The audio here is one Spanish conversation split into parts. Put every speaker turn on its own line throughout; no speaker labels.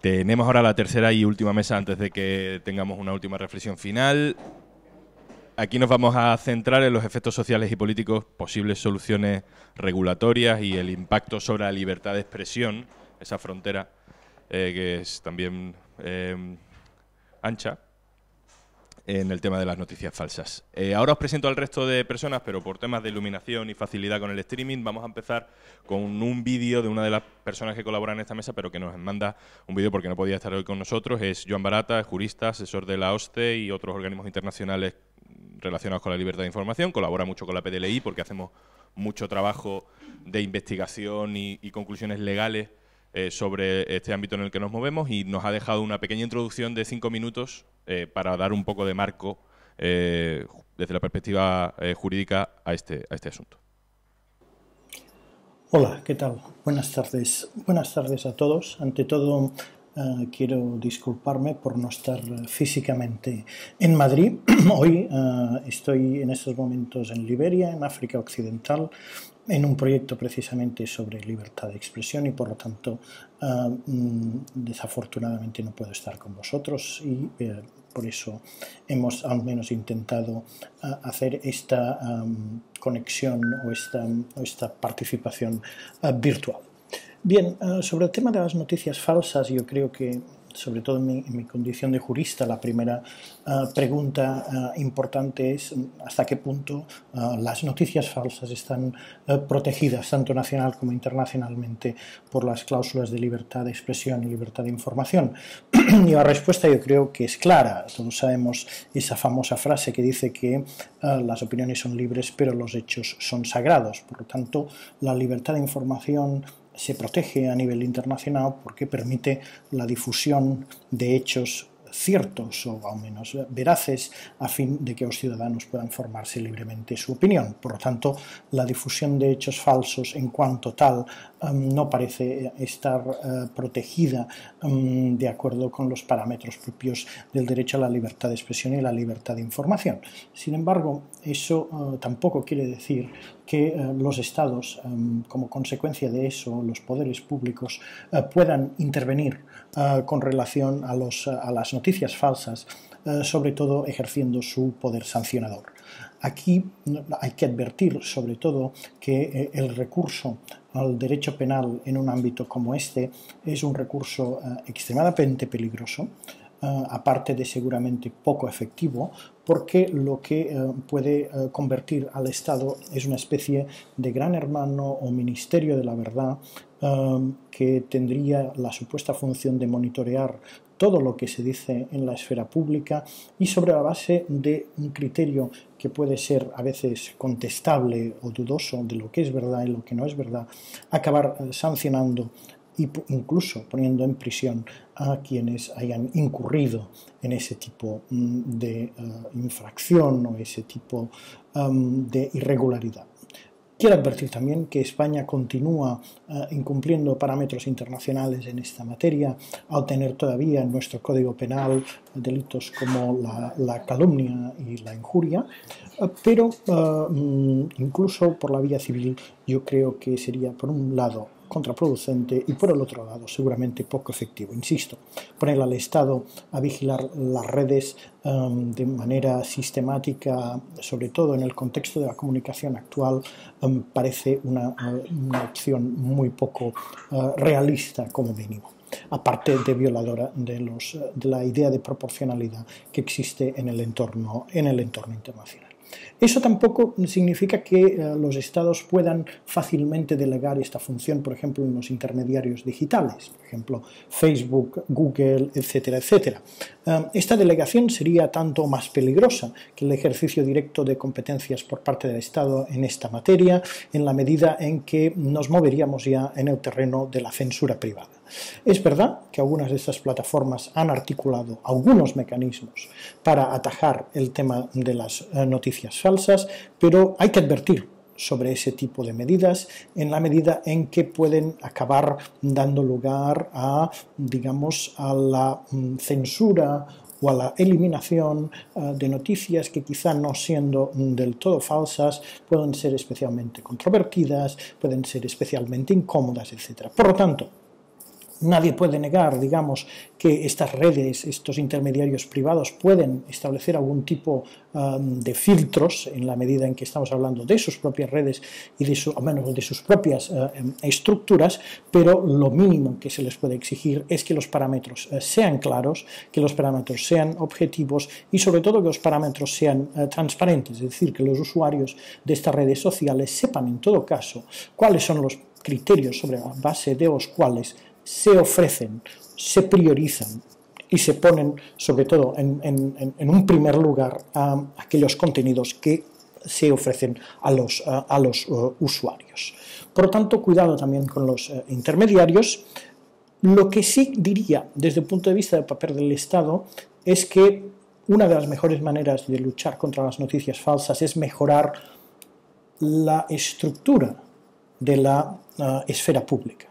Tenemos ahora la tercera y última mesa antes de que tengamos una última reflexión final. Aquí nos vamos a centrar en los efectos sociales y políticos, posibles soluciones regulatorias y el impacto sobre la libertad de expresión, esa frontera eh, que es también eh, ancha en el tema de las noticias falsas. Eh, ahora os presento al resto de personas, pero por temas de iluminación y facilidad con el streaming, vamos a empezar con un vídeo de una de las personas que colaboran en esta mesa, pero que nos manda un vídeo porque no podía estar hoy con nosotros. Es Joan Barata, jurista, asesor de la OSCE y otros organismos internacionales relacionados con la libertad de información. Colabora mucho con la PDLI porque hacemos mucho trabajo de investigación y conclusiones legales eh, sobre este ámbito en el que nos movemos y nos ha dejado una pequeña introducción de cinco minutos eh, para dar un poco de marco eh, desde la perspectiva jurídica a este, a este asunto.
Hola, ¿qué tal? Buenas tardes. Buenas tardes a todos. Ante todo, quiero disculparme por no estar físicamente en Madrid. Hoy estoy en estos momentos en Liberia, en África Occidental, en un proyecto precisamente sobre libertad de expresión y por lo tanto ah, mm, desafortunadamente no puedo estar con vosotros y eh, por eso hemos al menos intentado ah, hacer esta ah, conexión o esta, participación virtual. Bien, sobre el tema de las noticias falsas, yo creo que sobre todo en mi, condición de jurista, la primera ah, pregunta ah, importante es mm, hasta qué punto ah, las noticias falsas están protegidas, tanto nacional como internacionalmente, por las cláusulas de libertad de expresión y libertad de información. y la respuesta yo creo que es clara. Todos sabemos esa famosa frase que dice que las opiniones son libres, pero los hechos son sagrados. Por lo tanto, la libertad de información se protege a nivel internacional porque permite la difusión de hechos ciertos o al menos veraces a fin de que los ciudadanos puedan formarse libremente su opinión. Por lo tanto, la difusión de hechos falsos en cuanto tal em, no parece eh, estar eh, protegida em, de acuerdo con los parámetros propios del derecho a la libertad de expresión y la libertad de información. Sin embargo, eso eh, tampoco quiere decir que los estados, em, como consecuencia de eso, los poderes públicos, puedan intervenir eh, con relación a, las noticias falsas, eh, sobre todo ejerciendo su poder sancionador. Aquí mm, hay que advertir sobre todo que eh, el recurso al derecho penal en un ámbito como este es un recurso extremadamente peligroso, aparte de seguramente poco efectivo, porque lo que puede convertir al Estado es una especie de gran hermano o ministerio de la verdad Um, que tendría la supuesta función de monitorear todo lo que se dice en la esfera pública y sobre la base de un criterio que puede ser a veces contestable o dudoso de lo que es verdad y lo que no es verdad, acabar eh, sancionando e incluso poniendo en prisión a quienes hayan incurrido en ese tipo mm, de eh, infracción o ese tipo um, de irregularidad. Quiero advertir también que España continúa eh, incumpliendo parámetros internacionales en esta materia, al tener todavía en nuestro Código Penal delitos como la, calumnia y la injuria, eh, pero eh, mm, incluso por la vía civil yo creo que sería, por un lado, contraproducente y por el otro lado seguramente poco efectivo. Insisto, poner al Estado a vigilar las redes em, de manera sistemática, sobre todo en el contexto de la comunicación actual, em, parece una, opción muy poco eh, realista como mínimo aparte de violadora de, los, de la idea de proporcionalidad que existe en el entorno, en el entorno internacional. Eso tampoco significa que eh, los estados puedan fácilmente delegar esta función, por ejemplo, en los intermediarios digitales, por ejemplo, Facebook, Google, etcétera, etcétera. Em, esta delegación sería tanto más peligrosa que el ejercicio directo de competencias por parte del Estado en esta materia, en la medida en que nos moveríamos ya en el terreno de la censura privada. Es verdad que algunas de estas plataformas han articulado algunos mecanismos para atajar el tema de las eh, noticias falsas, pero hay que advertir sobre ese tipo de medidas en la medida en que pueden acabar dando lugar a, digamos, a la mm, censura o a la eliminación eh, de noticias que quizá no siendo mm, del todo falsas pueden ser especialmente controvertidas, pueden ser especialmente incómodas, etc. Por lo tanto, Nadie puede negar, digamos, que estas redes, estos intermediarios privados pueden establecer algún tipo um, de filtros en la medida en que estamos hablando de sus propias redes y de menos de sus propias eh, em, estructuras, pero lo mínimo que se les puede exigir es que los parámetros eh, sean claros, que los parámetros sean objetivos y sobre todo que los parámetros sean eh, transparentes, es decir, que los usuarios de estas redes sociales sepan en todo caso cuáles son los criterios sobre la base de los cuales se ofrecen, se priorizan y se ponen sobre todo en, un primer lugar aquellos contenidos que se ofrecen a los, eh, usuarios. Por lo tanto, cuidado también con los eh, intermediarios. Lo que sí diría desde el punto de vista del papel del Estado es que una de las mejores maneras de luchar contra las noticias falsas es mejorar la estructura de la eh, esfera pública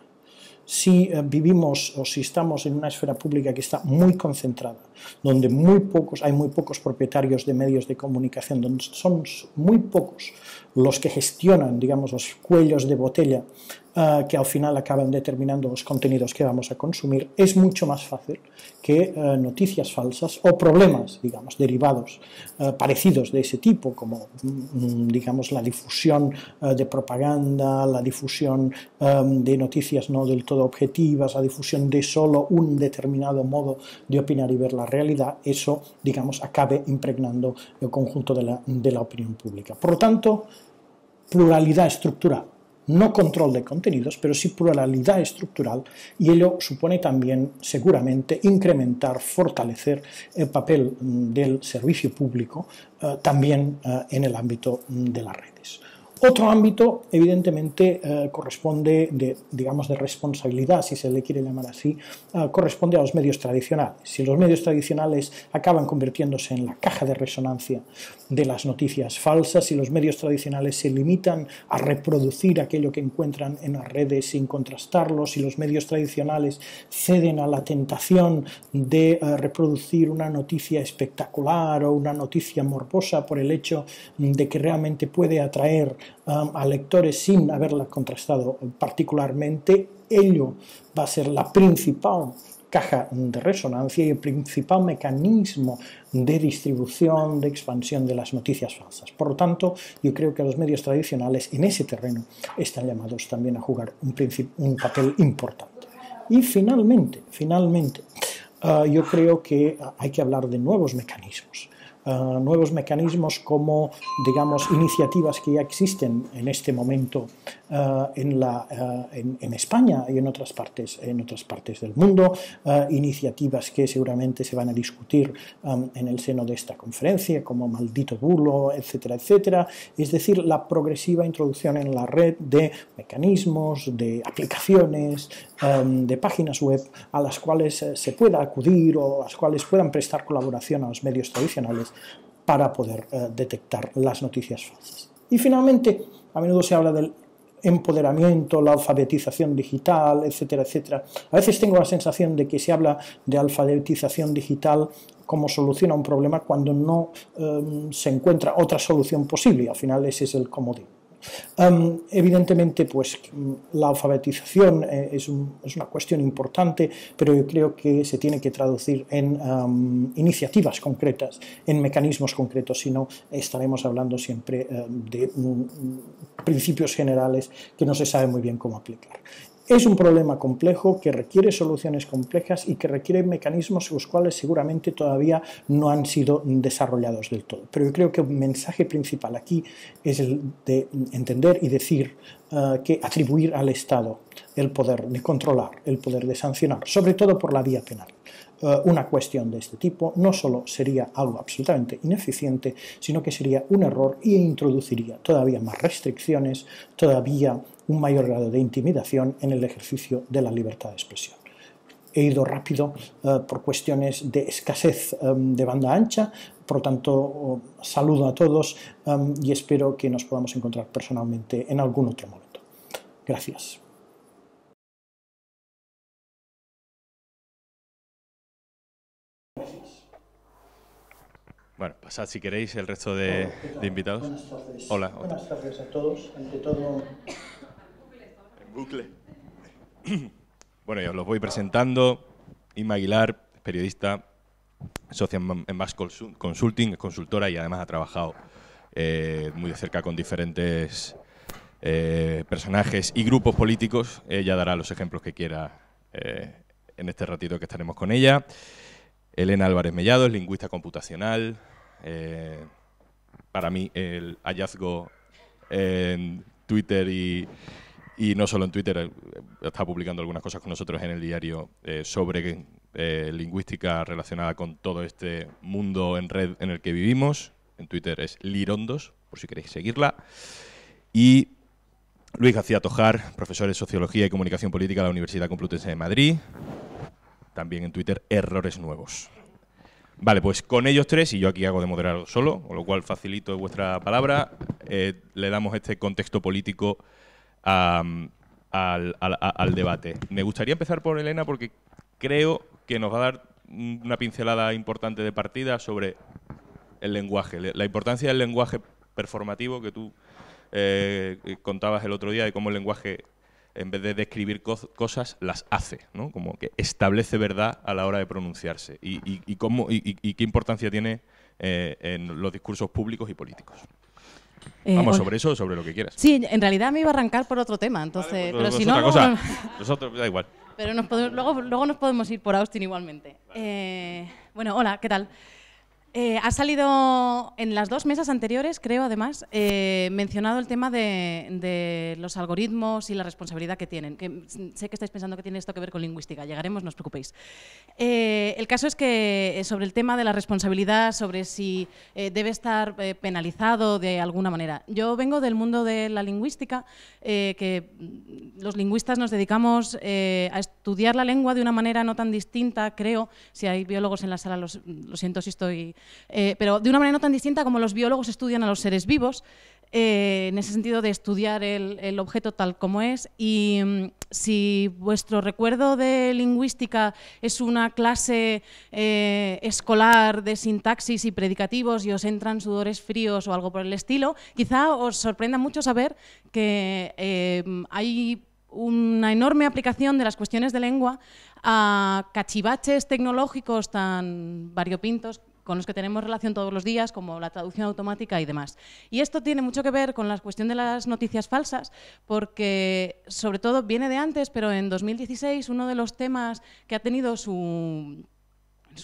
si eh, vivimos o si estamos en una esfera pública que está muy concentrada, donde muy pocos, hay muy pocos propietarios de medios de comunicación, donde son muy pocos los que gestionan, digamos, los cuellos de botella eh, que al final acaban determinando los contenidos que vamos a consumir, es mucho más fácil que eh, noticias falsas o problemas, digamos, derivados eh, parecidos de ese tipo, como, mm, digamos, la difusión de propaganda, la difusión em, de noticias no del todo objetivas, la difusión de solo un determinado modo de opinar y ver la realidad, eso, digamos, acabe impregnando el conjunto de la, de la opinión pública. Por lo tanto, pluralidad estructural no control de contenidos, pero sí pluralidad estructural y ello supone también seguramente incrementar, fortalecer el papel mm, del servicio público eh, también eh, en el ámbito mm, de las redes. Otro ámbito, evidentemente, eh, corresponde, de, digamos, de responsabilidad, si se le quiere llamar así, eh, corresponde a los medios tradicionales. Si los medios tradicionales acaban convirtiéndose en la caja de resonancia de las noticias falsas, si los medios tradicionales se limitan a reproducir aquello que encuentran en las redes sin contrastarlo, si los medios tradicionales ceden a la tentación de eh, reproducir una noticia espectacular o una noticia morbosa por el hecho de que realmente puede atraer Um, a lectores sin haberla contrastado particularmente, ello va a ser la principal caja de resonancia y el principal mecanismo de distribución, de expansión de las noticias falsas. Por lo tanto, yo creo que los medios tradicionales en ese terreno están llamados también a jugar un, papel importante. Y finalmente, finalmente, uh, yo creo que hay que hablar de nuevos mecanismos. Ah, nuevos mecanismos como, digamos, iniciativas que ya existen en este momento eh, eh, en, España y en otras partes, en otras partes del mundo, eh, iniciativas que seguramente se van a discutir en el seno de esta conferencia, como maldito bulo, etcétera, etcétera. Es decir, la progresiva introducción en la red de mecanismos, de aplicaciones, de páginas web a las cuales se pueda acudir o a las cuales puedan prestar colaboración a los medios tradicionales para poder detectar las noticias falsas. Y finalmente, a menudo se habla del empoderamiento, la alfabetización digital, etcétera, etcétera. A veces tengo la sensación de que se habla de alfabetización digital como solución a un problema cuando no eh, se encuentra otra solución posible. Al final ese es el comodín evidentemente, pues la alfabetización eh, es, una cuestión importante, pero yo creo que se tiene que traducir en iniciativas concretas, en mecanismos concretos, si no estaremos hablando siempre eh, de mm, principios generales que no se sabe muy bien cómo aplicar. Es un problema complejo que requiere soluciones complejas y que requiere mecanismos los cuales seguramente todavía no han sido desarrollados del todo. Pero yo creo que el mensaje principal aquí es el de entender y decir eh, que atribuir al Estado el poder de controlar, el poder de sancionar, sobre todo por la vía penal. Eh, una cuestión de este tipo no solo sería algo absolutamente ineficiente, sino que sería un error e introduciría todavía más restricciones, todavía un mayor grado de intimidación en el ejercicio de la libertad de expresión. He ido rápido eh, por cuestiones de escasez em, de banda ancha, por lo tanto oh, saludo a todos em, y espero que nos podamos encontrar personalmente en algún otro momento. Gracias.
Bueno, pasad si queréis el resto de, invitados. a todos. Bueno, ya os los voy presentando. Inma Aguilar, periodista, socia en Consulting, es consultora y además ha trabajado eh, muy de cerca con diferentes eh, personajes y grupos políticos. Ella dará los ejemplos que quiera eh, en este ratito que estaremos con ella. Elena Álvarez Mellado es lingüista computacional. para mí, el hallazgo en Twitter y y no solo en Twitter, eh, está publicando algunas cosas con nosotros en el diario eh, sobre eh, lingüística relacionada con todo este mundo en red en el que vivimos. En Twitter es Lirondos, por si queréis seguirla. Y Luis García Tojar, profesor de Sociología y Comunicación Política de la Universidad Complutense de Madrid. También en Twitter, Errores Nuevos. Vale, pues con ellos tres, y yo aquí hago de moderado solo, con lo cual facilito vuestra palabra, le damos este contexto político al, debate. Me gustaría empezar por Elena porque creo que nos va a dar una pincelada importante de partida sobre el lenguaje, la importancia del lenguaje performativo que tú eh, contabas el otro día de cómo el lenguaje en vez de describir cosas, las hace, ¿no? Como que establece verdad a la hora de pronunciarse. Y, cómo, y qué importancia tiene eh, en los discursos públicos y políticos. Eh, Vamos, sobre eso sobre lo que quieras.
Sí, en realidad me iba a arrancar por otro tema, entonces. Pues pero si no. Cosa.
Nosotros, da igual.
Pero luego, nos podemos ir por Austin igualmente. Eh, bueno, hola, ¿qué tal? Eh, ha salido en las dos mesas anteriores, creo, además, eh, mencionado el tema de, los algoritmos y la responsabilidad que tienen. sé que estáis pensando que tiene esto que ver con lingüística, llegaremos, no os preocupéis. Eh, el caso es que sobre el tema de la responsabilidad, sobre si debe estar penalizado de alguna manera. Yo vengo del mundo de la lingüística, que mm, los lingüistas nos dedicamos a estudiar la lengua de una manera no tan distinta, creo. Si hay biólogos en la sala, lo siento si estoy eh, pero de una manera no tan distinta como los biólogos estudian a los seres vivos, eh, en ese sentido de estudiar el, objeto tal como es. Y mm, si vuestro recuerdo de lingüística es una clase eh, escolar de sintaxis y predicativos y os entran sudores fríos o algo por el estilo, quizá os sorprenda mucho saber que hay una enorme aplicación de las cuestiones de lengua a cachivaches tecnológicos tan variopintos con los que tenemos relación todos los días, como la traducción automática y demás. Y esto tiene mucho que ver con la cuestión de las noticias falsas, porque sobre todo viene de antes, pero en 2016 uno de los temas que ha tenido su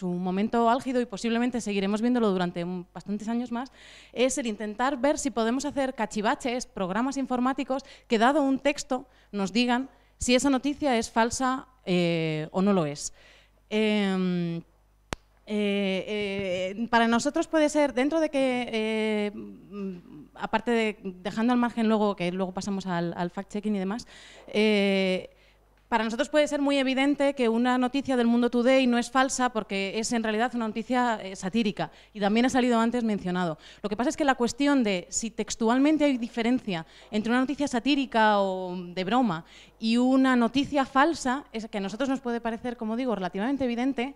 momento álgido y posiblemente seguiremos viéndolo durante bastantes años más, es el intentar ver si podemos hacer cachivaches, programas informáticos que dado un texto nos digan si esa noticia es falsa eh, o no lo es. Em, eh, eh, para nosotros puede ser, dentro de que, eh, aparte de dejando al margen luego, que luego pasamos al, al fact-checking y demás, para nosotros puede ser muy evidente que una noticia del Mundo Today no es falsa porque es en realidad una noticia satírica y también ha salido antes mencionado. Lo que pasa es que la cuestión de si textualmente hay diferencia entre una noticia satírica o de broma y una noticia falsa es que a nosotros nos puede parecer, como digo, relativamente evidente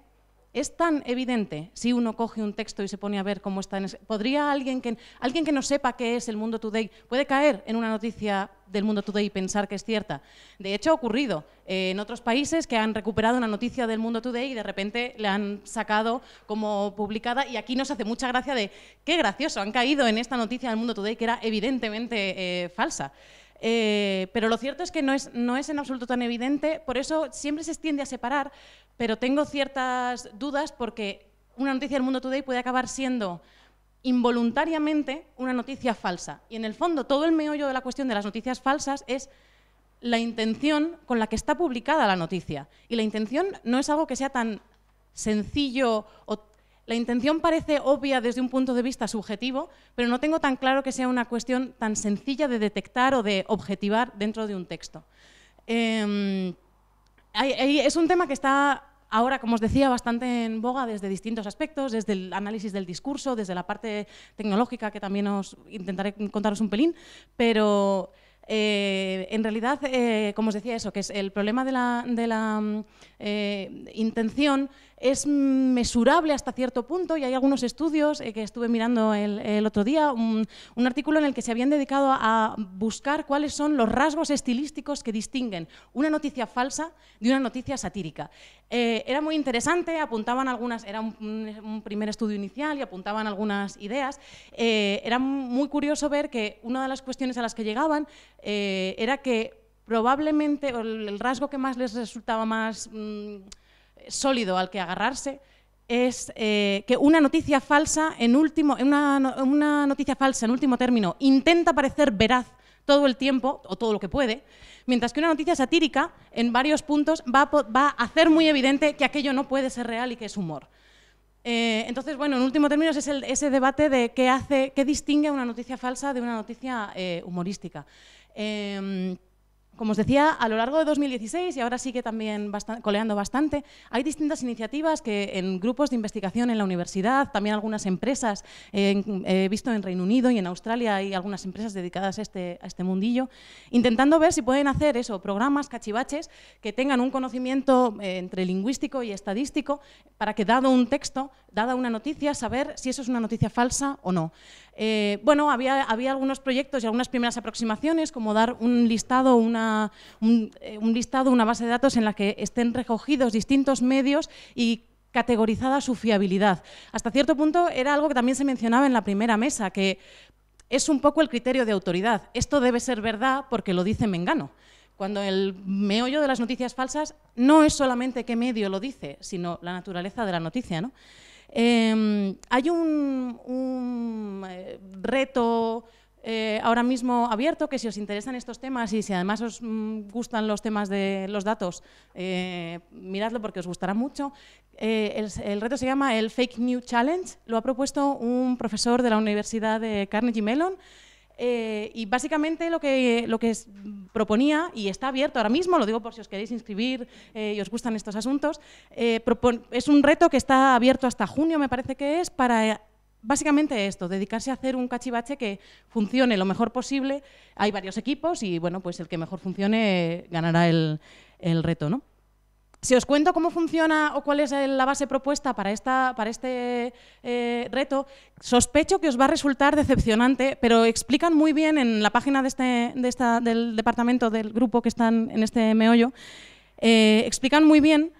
es tan evidente si uno coge un texto y se pone a ver cómo está. En ¿Podría alguien que, alguien que no sepa qué es el Mundo Today, puede caer en una noticia del Mundo Today y pensar que es cierta? De hecho, ha ocurrido eh, en otros países que han recuperado una noticia del Mundo Today y de repente la han sacado como publicada. Y aquí nos hace mucha gracia de qué gracioso, han caído en esta noticia del Mundo Today que era evidentemente eh, falsa. Eh, pero lo cierto es que no es, no es en absoluto tan evidente, por eso siempre se tiende a separar pero tengo ciertas dudas porque una noticia del Mundo Today puede acabar siendo involuntariamente una noticia falsa. Y en el fondo, todo el meollo de la cuestión de las noticias falsas es la intención con la que está publicada la noticia. Y la intención no es algo que sea tan sencillo o la intención parece obvia desde un punto de vista subjetivo, pero no tengo tan claro que sea una cuestión tan sencilla de detectar o de objetivar dentro de un texto. Em, es un tema que está ahora, como os decía, bastante en boga desde distintos aspectos, desde el análisis del discurso, desde la parte tecnológica, que también os intentaré contaros un pelín, pero eh, en realidad, eh, como os decía eso, que es el problema de la, de la eh, intención es mesurable hasta cierto punto y hay algunos estudios eh, que estuve mirando el, otro día, un, artículo en el que se habían dedicado a buscar cuáles son los rasgos estilísticos que distinguen una noticia falsa de una noticia satírica. Eh, era muy interesante, apuntaban algunas, era un, primer estudio inicial y apuntaban algunas ideas. Eh, era muy curioso ver que una de las cuestiones a las que llegaban era que probablemente el rasgo que más les resultaba más... Mm, sólido al que agarrarse es eh, que una noticia falsa en último, una, una noticia falsa en último término intenta parecer veraz todo el tiempo o todo lo que puede, mientras que una noticia satírica en varios puntos va a, hacer muy evidente que aquello no puede ser real y que es humor. Eh, entonces, bueno, en último término es ese debate de qué hace, qué distingue una noticia falsa de una noticia eh, humorística. Em, como os decía, a lo largo de 2016, y ahora sigue también coleando bastante, hay distintas iniciativas que en grupos de investigación en la universidad, también algunas empresas, he visto en Reino Unido y en Australia hay algunas empresas dedicadas este, a este, mundillo, intentando ver si pueden hacer eso, programas, cachivaches, que tengan un conocimiento eh, entre lingüístico y estadístico, para que dado un texto, dada una noticia, saber si eso es una noticia falsa o no. Eh, bueno, había, algunos proyectos y algunas primeras aproximaciones, como dar un listado, una, un, eh, un listado, una base de datos en la que estén recogidos distintos medios y categorizada su fiabilidad. Hasta cierto punto era algo que también se mencionaba en la primera mesa, que es un poco el criterio de autoridad. Esto debe ser verdad porque lo dice Mengano. Cuando el meollo de las noticias falsas no es solamente qué medio lo dice, sino la naturaleza de la noticia. ¿no? Em, hay un, eh, reto eh, ahora mismo abierto, que si os interesan estos temas y si además os mm, gustan los temas de los datos, eh, miradlo porque os gustará mucho. el, el, reto se llama el Fake News Challenge, lo ha propuesto un profesor de la Universidad de Carnegie Mellon eh, y básicamente lo que, proponía, y está abierto ahora mismo, lo digo por si os queréis inscribir eh, y os gustan estos asuntos, eh, es un reto que está abierto hasta junio, me parece que es, para básicamente esto, dedicarse a hacer un cachivache que funcione lo mejor posible. Hay varios equipos y bueno, pues el que mejor funcione ganará el, el reto, ¿no? Si os cuento cómo funciona o cuál es la base propuesta para, esta, para este eh, reto, sospecho que os va a resultar decepcionante, pero explican muy bien en la página de este, de esta, del departamento del grupo que están en este meollo, eh, explican muy bien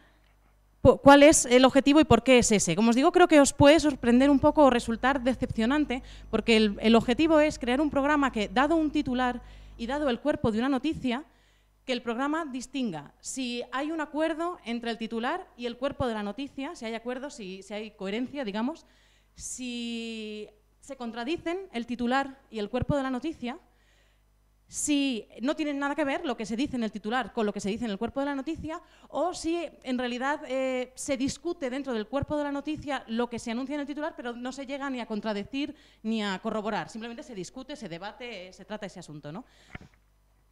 cuál es el objetivo y por qué es ese. Como os digo, creo que os puede sorprender un poco o resultar decepcionante, porque el, el objetivo es crear un programa que, dado un titular y dado el cuerpo de una noticia, que el programa distinga si hay un acuerdo entre el titular y el cuerpo de la noticia, si hay acuerdo, si, hay coherencia, digamos, si se contradicen el titular y el cuerpo de la noticia, si no tienen nada que ver lo que se dice en el titular con lo que se dice en el cuerpo de la noticia, o si en realidad eh, se discute dentro del cuerpo de la noticia lo que se anuncia en el titular, pero no se llega ni a contradecir ni a corroborar, simplemente se discute, se debate, se trata ese asunto. ¿no?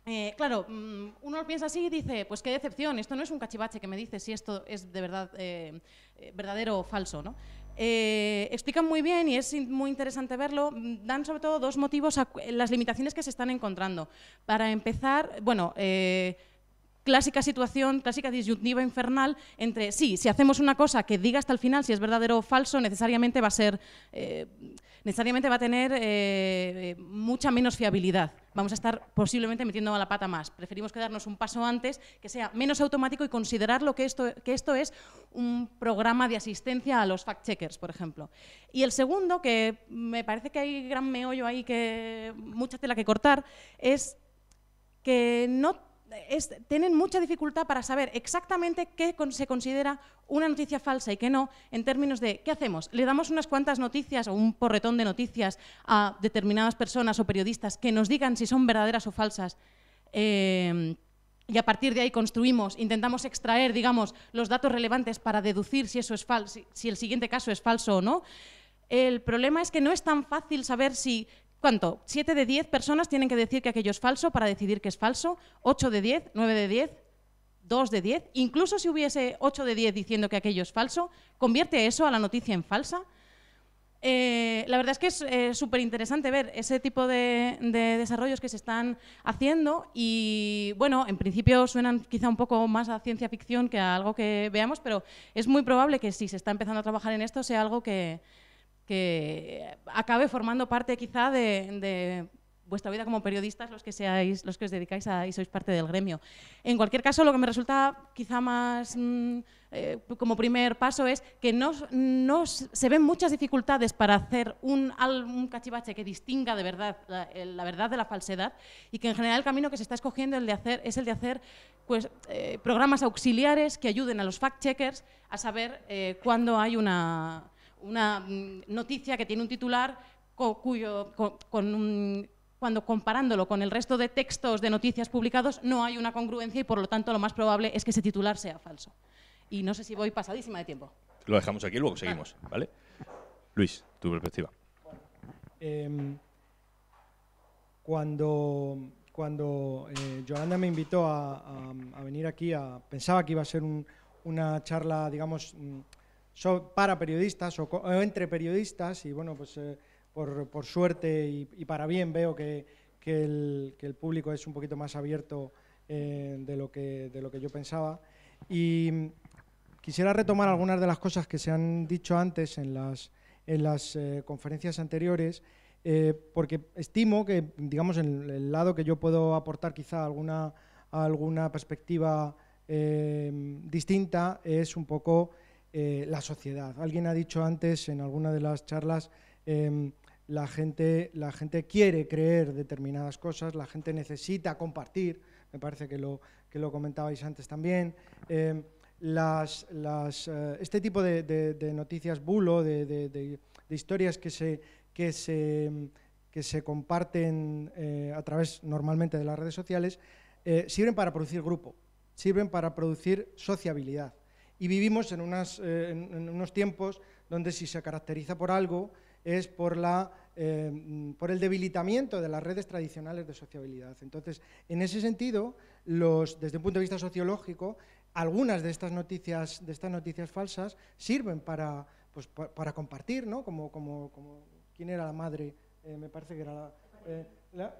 Eh, claro, mm, uno piensa así y dice, pues qué decepción, esto no es un cachivache que me dice si esto es de verdad eh, eh, verdadero o falso. ¿no? explican muy bien y es muy interesante verlo, mm, dan sobre todo dos motivos a las limitaciones que se están encontrando. Para empezar, bueno clásica situación, clásica disyuntiva infernal entre sí, si hacemos una cosa que diga hasta el final si es verdadero o falso, necesariamente va a ser necesariamente va a tener eh, eh, mucha menos fiabilidad. Vamos a estar posiblemente metiendo a la pata más. Preferimos quedarnos un paso antes, que sea menos automático y considerar lo que esto, que esto es un programa de asistencia a los fact-checkers, por ejemplo. Y el segundo, que me parece que hay gran meollo ahí, que mucha tela que cortar, es que no tienen mucha dificultad para saber exactamente qué se considera una noticia falsa y qué no, en términos de qué hacemos. ¿Le damos unas cuantas noticias o un porretón de noticias a determinadas personas o periodistas que nos digan si son verdaderas o falsas? Eh, y a partir de ahí construimos, intentamos extraer, digamos, los datos relevantes para deducir si, eso es falso, si el siguiente caso es falso o no. El problema es que no es tan fácil saber si ¿Cuánto? ¿Siete de 10 personas tienen que decir que aquello es falso para decidir que es falso? ¿8 de 10? ¿9 de 10? ¿2 de 10? Incluso si hubiese 8 de 10 diciendo que aquello es falso, ¿convierte eso a la noticia en falsa? Eh, la verdad es que es eh, súper interesante ver ese tipo de, de, desarrollos que se están haciendo y, bueno, en principio suenan quizá un poco más a ciencia ficción que a algo que veamos, pero es muy probable que si se está empezando a trabajar en esto sea algo que, que acabe formando parte quizá de, vuestra vida como periodistas, los que seáis, los que os dedicáis a, y sois parte del gremio. En cualquier caso, lo que me resulta quizá más mm, eh, como primer paso es que no, no, se ven muchas dificultades para hacer un, cachivache que distinga de verdad eh, la, verdad de la falsedad y que en general el camino que se está escogiendo el de hacer, es el de hacer pues, eh, programas auxiliares que ayuden a los fact-checkers a saber cuándo hay una una mm, noticia que tiene un titular cuyo, cuando comparándolo con el resto de textos de noticias publicados no hay una congruencia y por lo tanto lo más probable es que ese titular sea falso. Y no sé si voy pasadísima de tiempo.
Lo dejamos aquí y luego seguimos, ¿vale? Luis, tu perspectiva. Em,
cuando cuando eh, me invitó a, venir aquí, a, pensaba que iba a ser una charla, digamos, mm, para periodistas o, entre periodistas y bueno, pues eh, por, suerte y, y, para bien veo que, el, público es un poquito más abierto eh, de, lo que, de lo que yo pensaba. Y quisiera retomar algunas de las cosas que se han dicho antes en las, en las eh, conferencias anteriores, porque estimo que, digamos, en el lado que yo puedo aportar quizá alguna, alguna perspectiva distinta es un poco eh, la sociedad. Alguien ha dicho antes en alguna de las charlas, em, la, gente, la gente quiere creer determinadas cosas, la gente necesita compartir, me parece que lo, que lo comentabais antes también. Em, eh, este tipo de, noticias bulo, de, historias que se, que se, em, que se comparten eh, a través normalmente de las redes sociales, sirven para producir grupo, sirven para producir sociabilidad y vivimos eh, en, unos tiempos donde si se caracteriza por algo es por, la, eh, por el debilitamiento de las redes tradicionales de sociabilidad. Entonces, en ese sentido, desde un punto de vista sociológico, algunas de estas noticias, de estas noticias falsas sirven para, pues, para compartir, ¿no? Como, como, ¿quién era la madre? Eh, me parece que era la,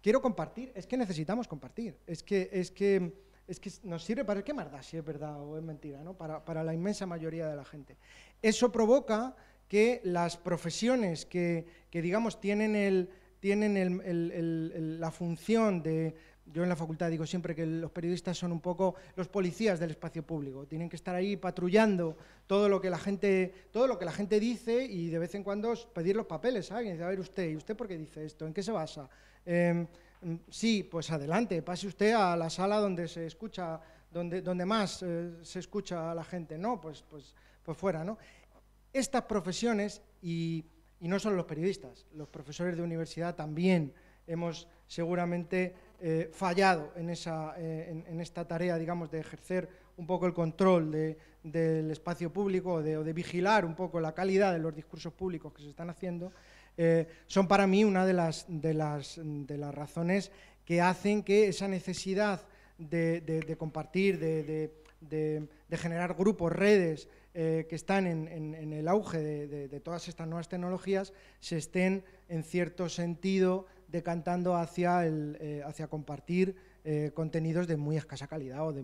Quiero compartir, es que necesitamos compartir, es que... Es que es que nos sirve para qué más da si es verdad o es mentira, ¿no? Para, la inmensa mayoría de la gente. Eso provoca que las profesiones que, digamos, tienen, el, tienen la función de... Yo en la facultad digo siempre que los periodistas son un poco los policías del espacio público. Tienen que estar ahí patrullando todo lo que la gente, todo lo que la gente dice y de vez en cuando pedir los papeles a alguien. A ver usted, ¿y usted por qué dice esto? ¿En qué se basa? Em, Sí, pues adelante, pase usted a la sala donde se escucha, donde, más eh, se escucha a la gente. No, pues, pues, pues fuera, ¿no? Estas profesiones, y, no son los periodistas, los profesores de universidad también hemos seguramente eh, fallado eh, en, esta tarea, digamos, de ejercer un poco el control del espacio público o de vigilar un poco la calidad de los discursos públicos que se están haciendo. Eh, son para mí una de las, de las, de las razones que hacen que esa necesidad de, compartir, de, generar grupos, redes eh, que están en, el auge de, todas estas nuevas tecnologías, se estén en cierto sentido decantando hacia, el, eh, hacia compartir contenidos de muy escasa calidad o de,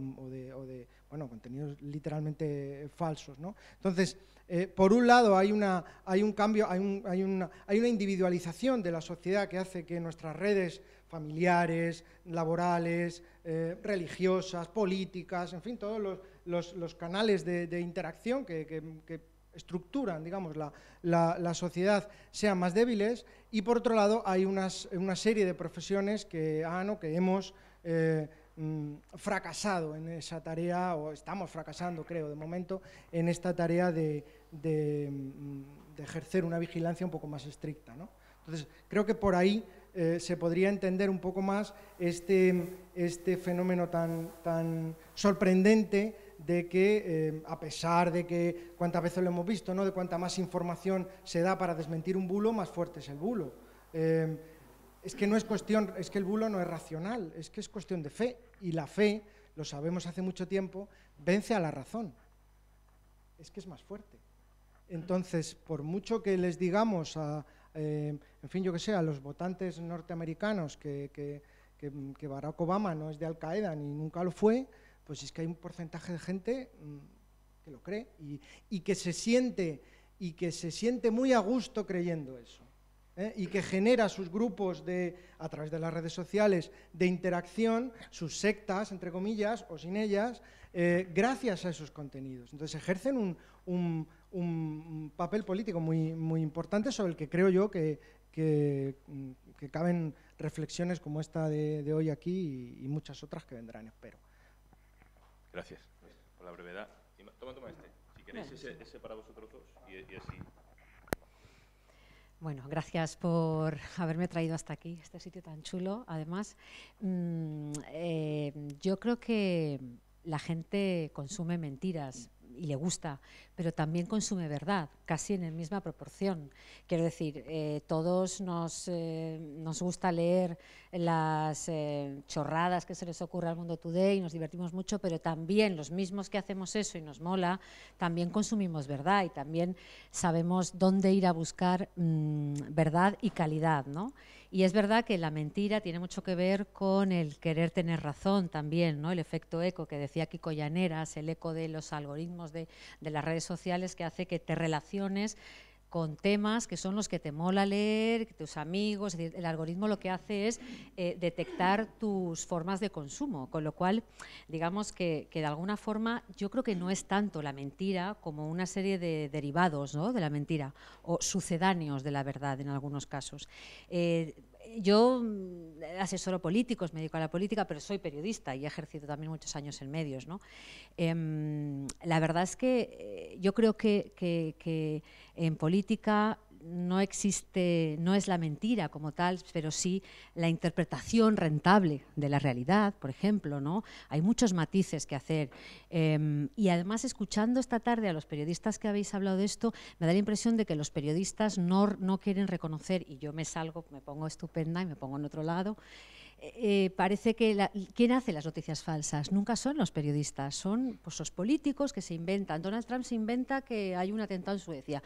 bueno, contenidos literalmente falsos. ¿no? Entonces, eh, por un lado hay, una, hay un cambio, hay, hay, una, individualización de la sociedad que hace que nuestras redes familiares, laborales, eh, religiosas, políticas, en fin, todos los, canales de, interacción que, estructuran, digamos, la, sociedad sean más débiles y por otro lado hay una serie de profesiones que hemos eh, Mm, fracasado en esa tarea, o estamos fracasando, creo, de momento, en esta tarea de, mm, ejercer una vigilancia un poco más estricta. Entonces, creo que por ahí eh, se podría entender un poco más este, este fenómeno tan, tan sorprendente de que, eh, a pesar de que cuántas veces lo hemos visto, ¿no? de cuánta más información se da para desmentir un bulo, más fuerte es el bulo. Eh, es que no es cuestión, es que el bulo no es racional, es que es cuestión de fe. Y la fe, lo sabemos hace mucho tiempo, vence a la razón. Es que es más fuerte. Entonces, por mucho que les digamos a, eh, en fin, yo que sé, a los votantes norteamericanos que, que, Barack Obama no es de Al-Qaeda ni nunca lo fue, pues es que hay un porcentaje de gente mm, que lo cree y, que se siente y que se siente muy a gusto creyendo eso. ¿eh? y que genera sus grupos de, a través de las redes sociales de interacción, sus sectas, entre comillas, o sin ellas, eh, gracias a esos contenidos. Entonces ejercen un, papel político muy, importante sobre el que creo yo que, mm, caben reflexiones como esta de, hoy aquí y, muchas otras que vendrán, espero.
Gracias por la brevedad. Toma, toma este, si queréis ese, para vosotros dos y así.
Bueno, gracias por haberme traído hasta aquí, este sitio tan chulo. Además, mm, eh, yo creo que la gente consume mentiras y le gusta, pero también consume verdad, casi en la misma proporción. Quiero decir, eh, todos eh, nos, gusta leer las eh, chorradas que se les ocurre al mundo today y nos divertimos mucho, pero también los mismos que hacemos eso y nos mola, también consumimos verdad y también sabemos dónde ir a buscar mm, verdad y calidad, ¿no? Y es verdad que la mentira tiene mucho que ver con el querer tener razón también, ¿no? El efecto eco que decía Kiko Llaneras, el eco de los algoritmos de, de las redes sociales que hace que te relaciones con temas que son los que te mola leer, tus amigos, el algoritmo lo que hace es eh, detectar tus formas de consumo, con lo cual, digamos que, de alguna forma yo creo que no es tanto la mentira como una serie de derivados de la mentira o sucedáneos de la verdad en algunos casos. Eh, yo mm, asesoro políticos, me dedico a la política, pero soy periodista y he ejercido también muchos años en medios. Em, la verdad es que eh, yo creo que en política no existe, no es la mentira como tal, pero sí la interpretación rentable de la realidad, por ejemplo, ¿no? Hay muchos matices que hacer. Em, y además, escuchando esta tarde a los periodistas que habéis hablado de esto, me da la impresión de que los periodistas no, no quieren reconocer, y yo me salgo, me pongo estupenda y me pongo en otro lado, eh, parece que quién hace las noticias falsas nunca son los periodistas, son pues, los políticos que se inventan. Donald Trump se inventa que hay un atentado en Suecia,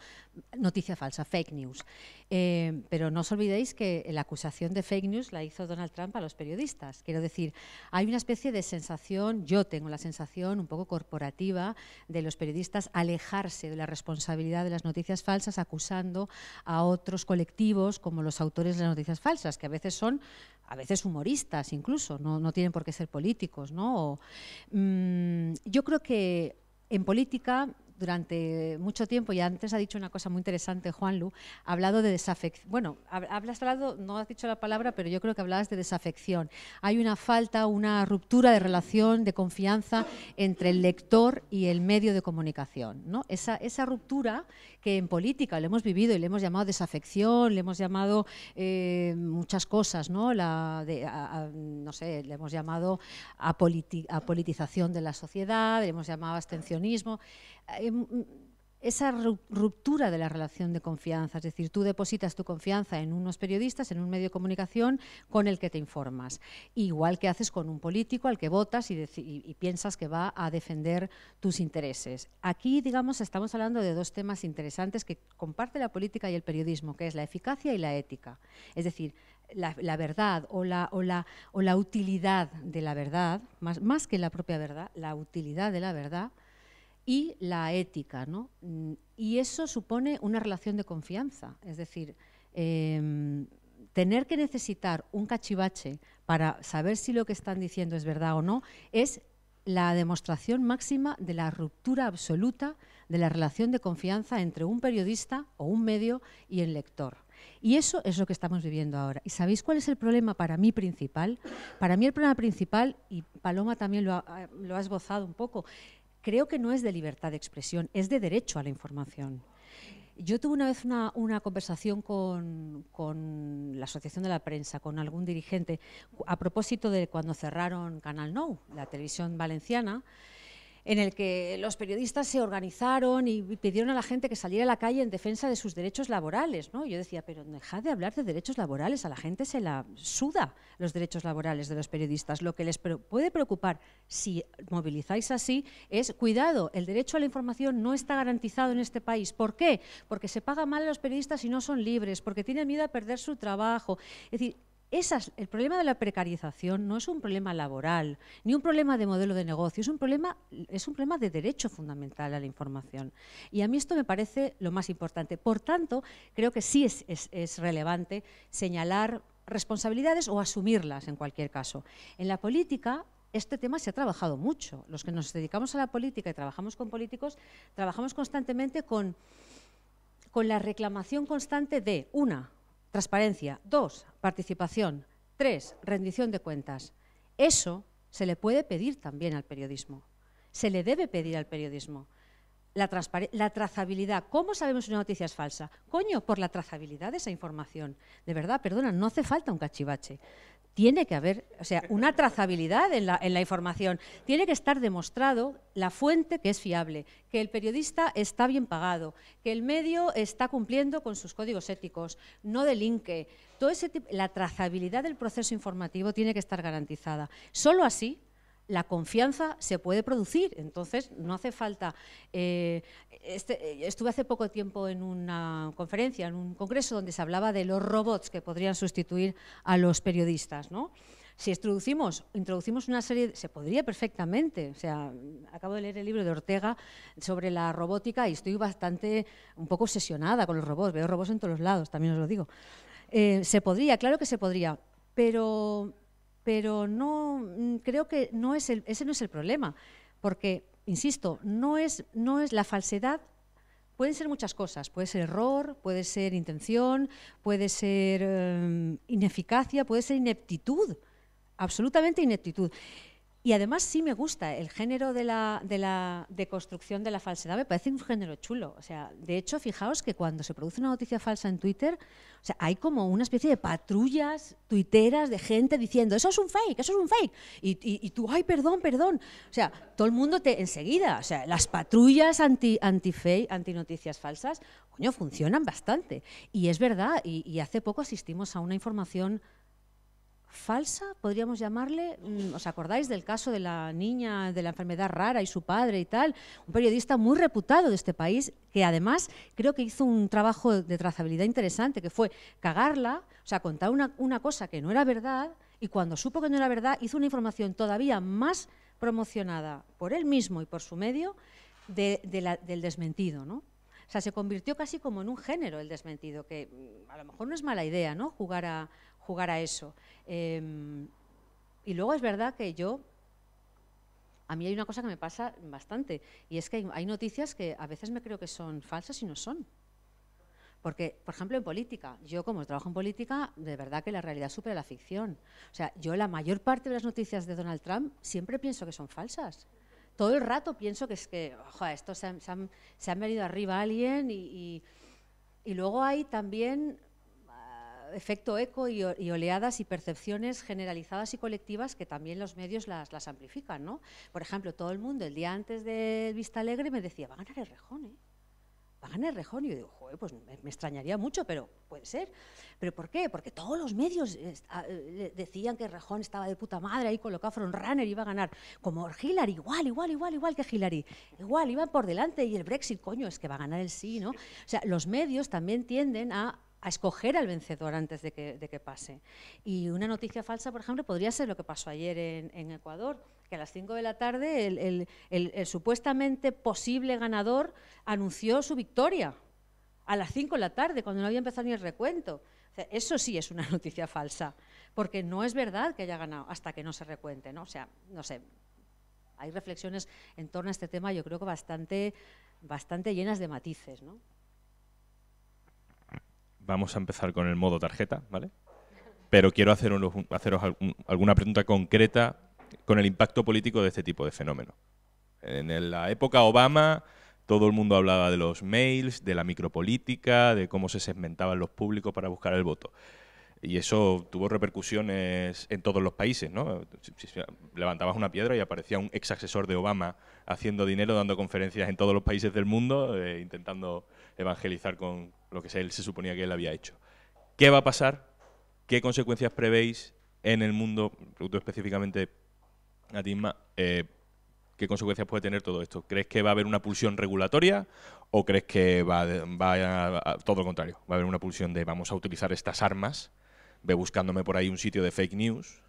noticia falsa, fake news. Eh, pero no os olvidéis que la acusación de fake news la hizo Donald Trump a los periodistas. Quiero decir, hay una especie de sensación, yo tengo la sensación un poco corporativa de los periodistas alejarse de la responsabilidad de las noticias falsas acusando a otros colectivos como los autores de las noticias falsas, que a veces son a veces humoristas incluso, no, tienen por qué ser políticos. ¿no? Mm, yo creo que en política durante mucho tiempo, y antes ha dicho una cosa muy interesante Juanlu, ha hablado de desafección. Bueno, hablas hablado, no has dicho la palabra, pero yo creo que hablabas de desafección. Hay una falta, una ruptura de relación, de confianza entre el lector y el medio de comunicación. ¿no? Esa, esa ruptura que en política lo hemos vivido y le hemos llamado desafección, le hemos llamado eh, muchas cosas, ¿no? La, no sé, le hemos llamado a, politización de la sociedad, le hemos llamado abstencionismo. Eh, esa ruptura de la relación de confianza, es decir, tú depositas tu confianza en unos periodistas, en un medio de comunicación con el que te informas, igual que haces con un político al que votas y, piensas que va a defender tus intereses. Aquí, digamos, estamos hablando de dos temas interesantes que comparte la política y el periodismo, que es la eficacia y la ética, es decir, la, verdad o la, utilidad de la verdad, más que la propia verdad, la utilidad de la verdad y la ética. ¿no? Mm, y eso supone una relación de confianza, es decir, em, tener que necesitar un cachivache para saber si lo que están diciendo es verdad o no es la demostración máxima de la ruptura absoluta de la relación de confianza entre un periodista o un medio y el lector. Y eso es lo que estamos viviendo ahora. ¿Y sabéis cuál es el problema para mí principal? Para mí el problema principal, y Paloma también lo lo ha esbozado un poco, creo que no es de libertad de expresión, es de derecho a la información. Yo tuve una vez una, conversación con, con, la Asociación de la Prensa, con algún dirigente, a propósito de cuando cerraron Canal No, la televisión valenciana, en el que los periodistas se organizaron y pidieron a la gente que saliera a la calle en defensa de sus derechos laborales. ¿no? Yo decía, pero dejad de hablar de derechos laborales, a la gente se la suda los derechos laborales de los periodistas. Lo que les puede preocupar si movilizáis así es, cuidado, el derecho a la información no está garantizado en este país. ¿Por qué? Porque se paga mal a los periodistas y no son libres, porque tienen miedo a perder su trabajo. Es decir, el problema de la precarización no es un problema laboral, ni un problema de modelo de negocio, es un, problema, es un problema de derecho fundamental a la información. Y a mí esto me parece lo más importante. Por tanto, creo que sí es, relevante señalar responsabilidades o asumirlas en cualquier caso. En la política este tema se ha trabajado mucho. Los que nos dedicamos a la política y trabajamos con políticos, trabajamos constantemente con la reclamación constante de, una, transparencia. Dos, participación. Tres, rendición de cuentas. Eso se le puede pedir también al periodismo. Se le debe pedir al periodismo. La, trazabilidad. ¿Cómo sabemos si una noticia es falsa? Coño, por la trazabilidad de esa información. De verdad, perdona, no hace falta un cachivache tiene que haber, o sea, una trazabilidad en la, información. Tiene que estar demostrado la fuente que es fiable, que el periodista está bien pagado, que el medio está cumpliendo con sus códigos éticos, no delinque. Todo ese tipo, la trazabilidad del proceso informativo tiene que estar garantizada. Solo así la confianza se puede producir, entonces no hace falta. Eh, este, estuve hace poco tiempo en una conferencia, en un congreso, donde se hablaba de los robots que podrían sustituir a los periodistas, ¿no? Si introducimos, introducimos una serie, se podría perfectamente, o sea, acabo de leer el libro de Ortega sobre la robótica y estoy bastante, un poco obsesionada con los robots, veo robots en todos los lados, también os lo digo. Eh, se podría, claro que se podría, pero pero no mm, creo que no es ese no es el problema, porque insisto, no es no es la falsedad Pueden ser muchas cosas, puede ser error, puede ser intención, puede ser em, ineficacia, puede ser ineptitud, absolutamente ineptitud. Y además sí me gusta el género de la, de la deconstrucción de la falsedad, me parece un género chulo. O sea, de hecho, fijaos que cuando se produce una noticia falsa en Twitter, o sea, hay como una especie de patrullas tuiteras de gente diciendo, eso es un fake, eso es un fake. Y, y, tú, ay, perdón, perdón. O sea, todo el mundo te enseguida, o sea, las patrullas anti, anti fake, anti noticias falsas, coño, funcionan bastante. Y es verdad, y, y hace poco asistimos a una información falsa, podríamos llamarle. Mm, ¿Os acordáis del caso de la niña de la enfermedad rara y su padre y tal? Un periodista muy reputado de este país que además creo que hizo un trabajo de trazabilidad interesante, que fue cagarla, o sea, contar una, cosa que no era verdad y cuando supo que no era verdad hizo una información todavía más promocionada por él mismo y por su medio del desmentido, ¿no? O sea, se convirtió casi como en un género el desmentido, que mm, a lo mejor no es mala idea, ¿no? Jugar a, jugar a eso. Em, y luego es verdad que yo, a mí hay una cosa que me pasa bastante, y es que hay, noticias que a veces me creo que son falsas y no son. Porque, por ejemplo, en política, yo como trabajo en política, de verdad que la realidad supera la ficción. O sea, yo la mayor parte de las noticias de Donald Trump siempre pienso que son falsas. Todo el rato pienso que es que, ojo, esto se han, se, han, venido arriba a alguien y, luego hay también efecto eco y, oleadas y percepciones generalizadas y colectivas que también los medios las, amplifican, ¿no? Por ejemplo, todo el mundo el día antes de Vista Alegre me decía, va a ganar el Rejón, ¿eh? Va a ganar el Rejón. Y yo digo, joder, pues me, extrañaría mucho, pero puede ser. ¿Pero por qué? Porque todos los medios decían que Rejón estaba de puta madre ahí colocado front runner iba a ganar. Como Hillary, igual, igual, igual, igual que Hillary. Igual, iban por delante y el Brexit, coño, es que va a ganar el sí, ¿no? O sea, los medios también tienden a a escoger al vencedor antes de que, pase. Y una noticia falsa, por ejemplo, podría ser lo que pasó ayer en, Ecuador, que a las 5 de la tarde el, supuestamente posible ganador anunció su victoria a las 5 de la tarde, cuando no había empezado ni el recuento. eso sí es una noticia falsa, porque no es verdad que haya ganado hasta que no se recuente. O sea, no sé, hay reflexiones en torno a este tema, yo creo que bastante, bastante llenas de matices. ¿no?
vamos a empezar con el modo tarjeta, ¿vale? Pero quiero haceros, alguna pregunta concreta con el impacto político de este tipo de fenómeno. En la época Obama, todo el mundo hablaba de los mails, de la micropolítica, de cómo se segmentaban los públicos para buscar el voto. Y eso tuvo repercusiones en todos los países, ¿no? Si levantabas una piedra y aparecía un ex asesor de Obama haciendo dinero, dando conferencias en todos los países del mundo, eh, intentando evangelizar con lo que él se suponía que él había hecho. ¿Qué va a pasar? ¿Qué consecuencias prevéis en el mundo, pregunto específicamente a eh, qué consecuencias puede tener todo esto? ¿Crees que va a haber una pulsión regulatoria o crees que va, a, todo lo contrario? ¿Va a haber una pulsión de vamos a utilizar estas armas? Ve buscándome por ahí un sitio de fake news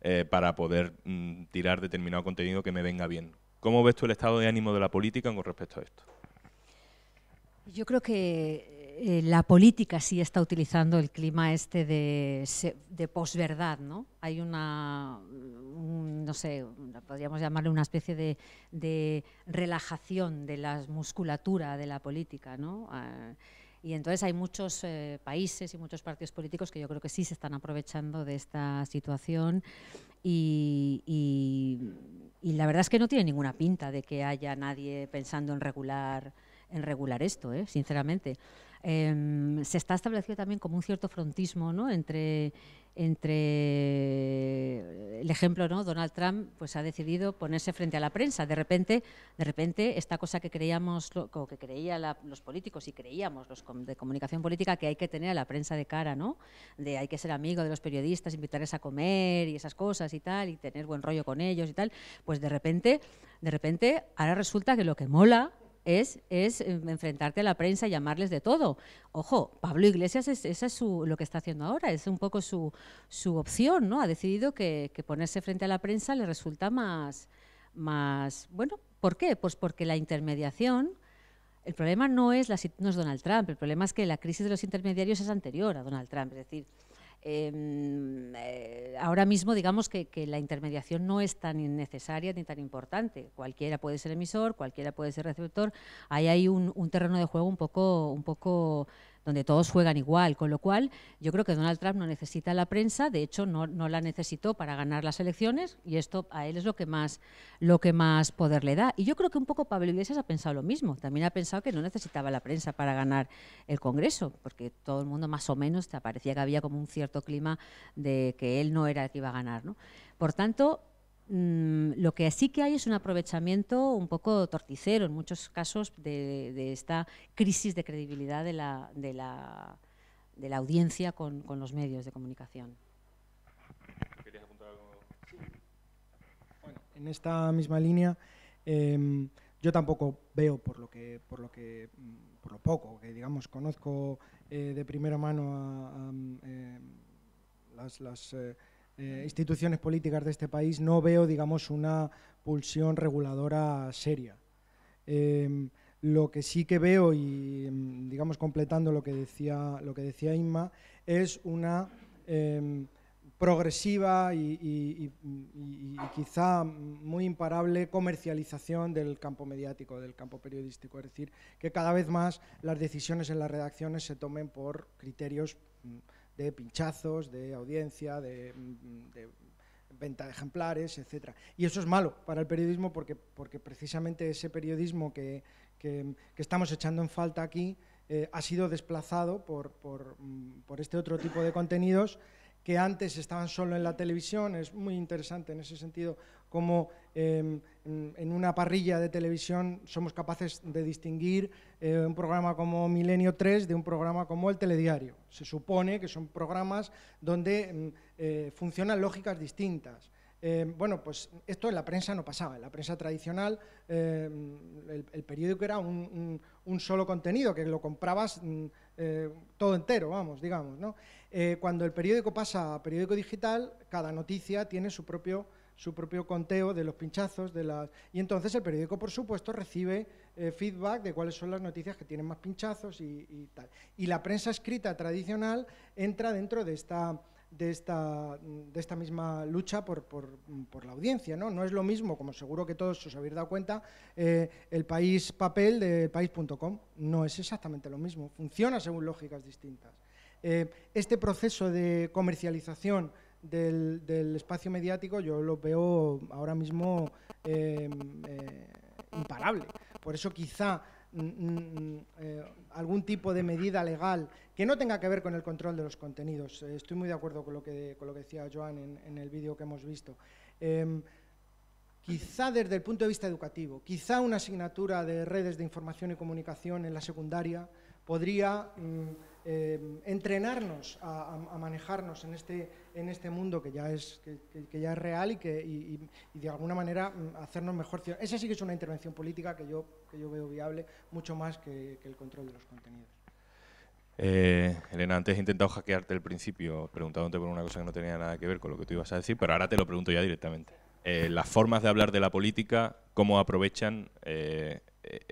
eh, para poder mm, tirar determinado contenido que me venga bien. ¿Cómo ves tú el estado de ánimo de la política con respecto a esto? Yo
creo que eh, la política sí está utilizando el clima este de, posverdad, ¿no? Hay una, no sé, podríamos llamarle una especie de, relajación de la musculatura de la política, ¿no? Ah, y entonces hay muchos eh, países y muchos partidos políticos que yo creo que sí se están aprovechando de esta situación y la verdad es que no tiene ninguna pinta de que haya nadie pensando en regular en regular esto, ¿eh? sinceramente. Em, se está establecido también como un cierto frontismo ¿no? entre, entre el ejemplo, ¿no? Donald Trump pues ha decidido ponerse frente a la prensa. De repente, de repente esta cosa que creíamos, que creían los políticos y creíamos los de comunicación política que hay que tener a la prensa de cara, ¿no? De hay que ser amigo de los periodistas, invitarles a comer y esas cosas y tal, y tener buen rollo con ellos y tal. Pues de repente, de repente, ahora resulta que lo que mola es, es eh, enfrentarte a la prensa, y llamarles de todo. Ojo, Pablo Iglesias, es, es lo que está haciendo ahora, es un poco su, su opción, ¿no? Ha decidido que, ponerse frente a la prensa le resulta más, más, bueno, ¿por qué? Pues porque la intermediación, el problema no es, la, no es Donald Trump, el problema es que la crisis de los intermediarios es anterior a Donald Trump, es decir, Em, eh, ahora mismo digamos que, la intermediación no es tan necesaria ni tan importante. Cualquiera puede ser emisor, cualquiera puede ser receptor. Ahí hay un, un terreno de juego un poco, un poco donde todos juegan igual, con lo cual yo creo que Donald Trump no necesita la prensa, de hecho no, la necesitó para ganar las elecciones y esto a él es lo que más lo que más poder le da. Y yo creo que un poco Pablo Iglesias ha pensado lo mismo, también ha pensado que no necesitaba la prensa para ganar el Congreso, porque todo el mundo más o menos te parecía que había como un cierto clima de que él no era el que iba a ganar, ¿no? Por tanto, Mm, lo que sí que hay es un aprovechamiento un poco torticero en muchos casos de, esta crisis de credibilidad de la, de la, de la audiencia con, con, los medios de comunicación. en esta misma
línea, em, yo tampoco veo por lo que, por lo que, mm, por lo poco que digamos conozco eh, de primera mano a, mm, em, las, las eh, eh, instituciones políticas de este país, no veo, digamos, una pulsión reguladora seria. Em, lo que sí que veo, y em, digamos completando lo que decía, lo que decía Inma, es una em, progresiva y, quizá muy imparable comercialización del campo mediático, del campo periodístico. Es decir, que cada vez más las decisiones en las redacciones se tomen por criterios mm, de pinchazos, de audiencia, de, venta de ejemplares, etc. Y eso es malo para el periodismo porque, porque precisamente ese periodismo que, estamos echando en falta aquí eh, ha sido desplazado por, mm, por, este otro tipo de contenidos que antes estaban solo en la televisión. Es muy interesante en ese sentido cómo Em, en una parrilla de televisión somos capaces de distinguir eh, un programa como Milenio 3 de un programa como el Telediario. Se supone que son programas donde em, eh, funcionan lógicas distintas. Em, bueno, pues esto en la prensa no pasaba. En la prensa tradicional, el, periódico era un, solo contenido, que lo comprabas mm, eh, todo entero, vamos, digamos. cuando el periódico pasa a periódico digital, cada noticia tiene su propio su propio conteo de los pinchazos. De las Y entonces el periódico, por supuesto, recibe eh, feedback de cuáles son las noticias que tienen más pinchazos y, tal. Y la prensa escrita tradicional entra dentro de esta, de esta, de esta misma lucha por, la audiencia. ¿no? no es lo mismo, como seguro que todos os habéis dado cuenta, eh, el país papel de país.com. No es exactamente lo mismo, funciona según lógicas distintas. Eh, este proceso de comercialización del, espacio mediático yo lo veo ahora mismo em, eh, imparable. Por eso quizá mm, mm, mm, eh, algún tipo de medida legal que no tenga que ver con el control de los contenidos. Eh, estoy muy de acuerdo con lo que, con lo que decía Joan en, el vídeo que hemos visto. Em, quizá desde el punto de vista educativo, quizá una asignatura de redes de información y comunicación en la secundaria podría... Eh, entrenarnos a, manejarnos en este, en este mundo que ya es, que, ya es real y, que, y, de alguna manera mm, hacernos mejor ciudadanos. Esa sí que es una intervención política que yo, que yo veo viable mucho más que, el control de los contenidos.
Eh, Elena, antes he intentado hackearte el principio preguntándote por una cosa que no tenía nada que ver con lo que tú ibas a decir, pero ahora te lo pregunto ya directamente. Eh, las formas de hablar de la política, cómo aprovechan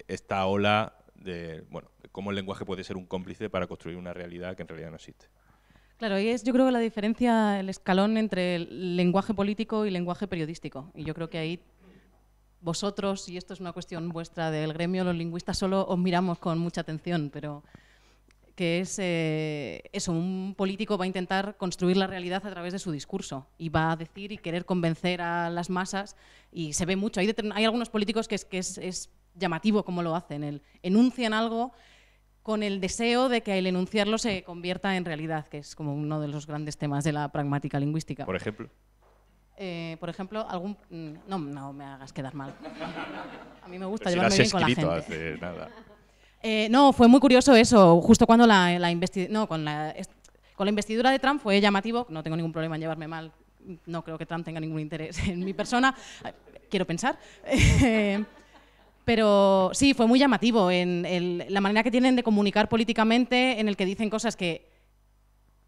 esta ola de bueno, cómo el lenguaje puede ser un cómplice para construir una realidad que en realidad no existe.
Claro, y es yo creo que la diferencia, el escalón entre el lenguaje político y lenguaje periodístico. Y yo creo que ahí vosotros, y esto es una cuestión vuestra del gremio, los lingüistas solo os miramos con mucha atención, pero que es eh, eso, un político va a intentar construir la realidad a través de su discurso y va a decir y querer convencer a las masas y se ve mucho. Hay, algunos políticos que, es, que es llamativo como lo hacen, el enuncian algo con el deseo de que el enunciarlo se convierta en realidad, que es como uno de los grandes temas de la pragmática lingüística. Por ejemplo. Eh, por ejemplo, algún... Mm, no, no me hagas quedar mal. A mí me gusta llevarme bien con la gente. nada. Eh, no, fue muy curioso eso. Justo cuando la, la no, con la, con la investidura de Trump fue llamativo. No tengo ningún problema en llevarme mal. No creo que Trump tenga ningún interés en mi persona. Quiero pensar. Eh, pero sí, fue muy llamativo en la manera que tienen de comunicar políticamente, en el que dicen cosas que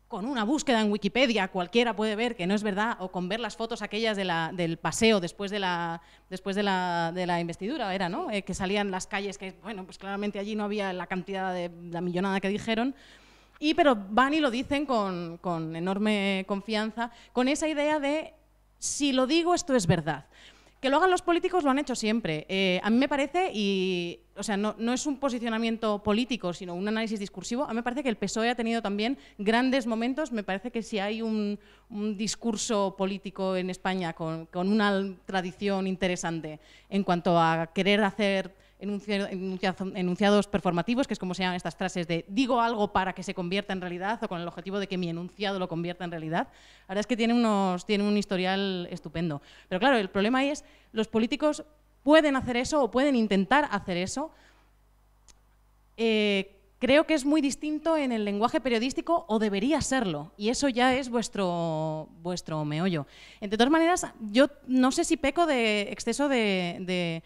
con una búsqueda en Wikipedia cualquiera puede ver que no es verdad, o con ver las fotos aquellas del paseo después de la, después de la, investidura, era, ¿no? Eh, que salían las calles, que bueno, pues claramente allí no había la cantidad de la millonada que dijeron. Y pero van y lo dicen con, con enorme confianza, con esa idea de si lo digo, esto es verdad. Que lo hagan los políticos lo han hecho siempre. Eh, a mí me parece, y o sea, no, es un posicionamiento político, sino un análisis discursivo, a mí me parece que el PSOE ha tenido también grandes momentos. Me parece que si hay un, discurso político en España con, con una tradición interesante en cuanto a querer hacer enunciados performativos, que es como se llaman estas frases de digo algo para que se convierta en realidad o con el objetivo de que mi enunciado lo convierta en realidad. La verdad es que tiene, unos, un historial estupendo. Pero claro, el problema ahí es los políticos pueden hacer eso o pueden intentar hacer eso eh, Creo que es muy distinto en el lenguaje periodístico o debería serlo, y eso ya es vuestro, vuestro meollo. Entre todas maneras, yo no sé si peco de exceso de,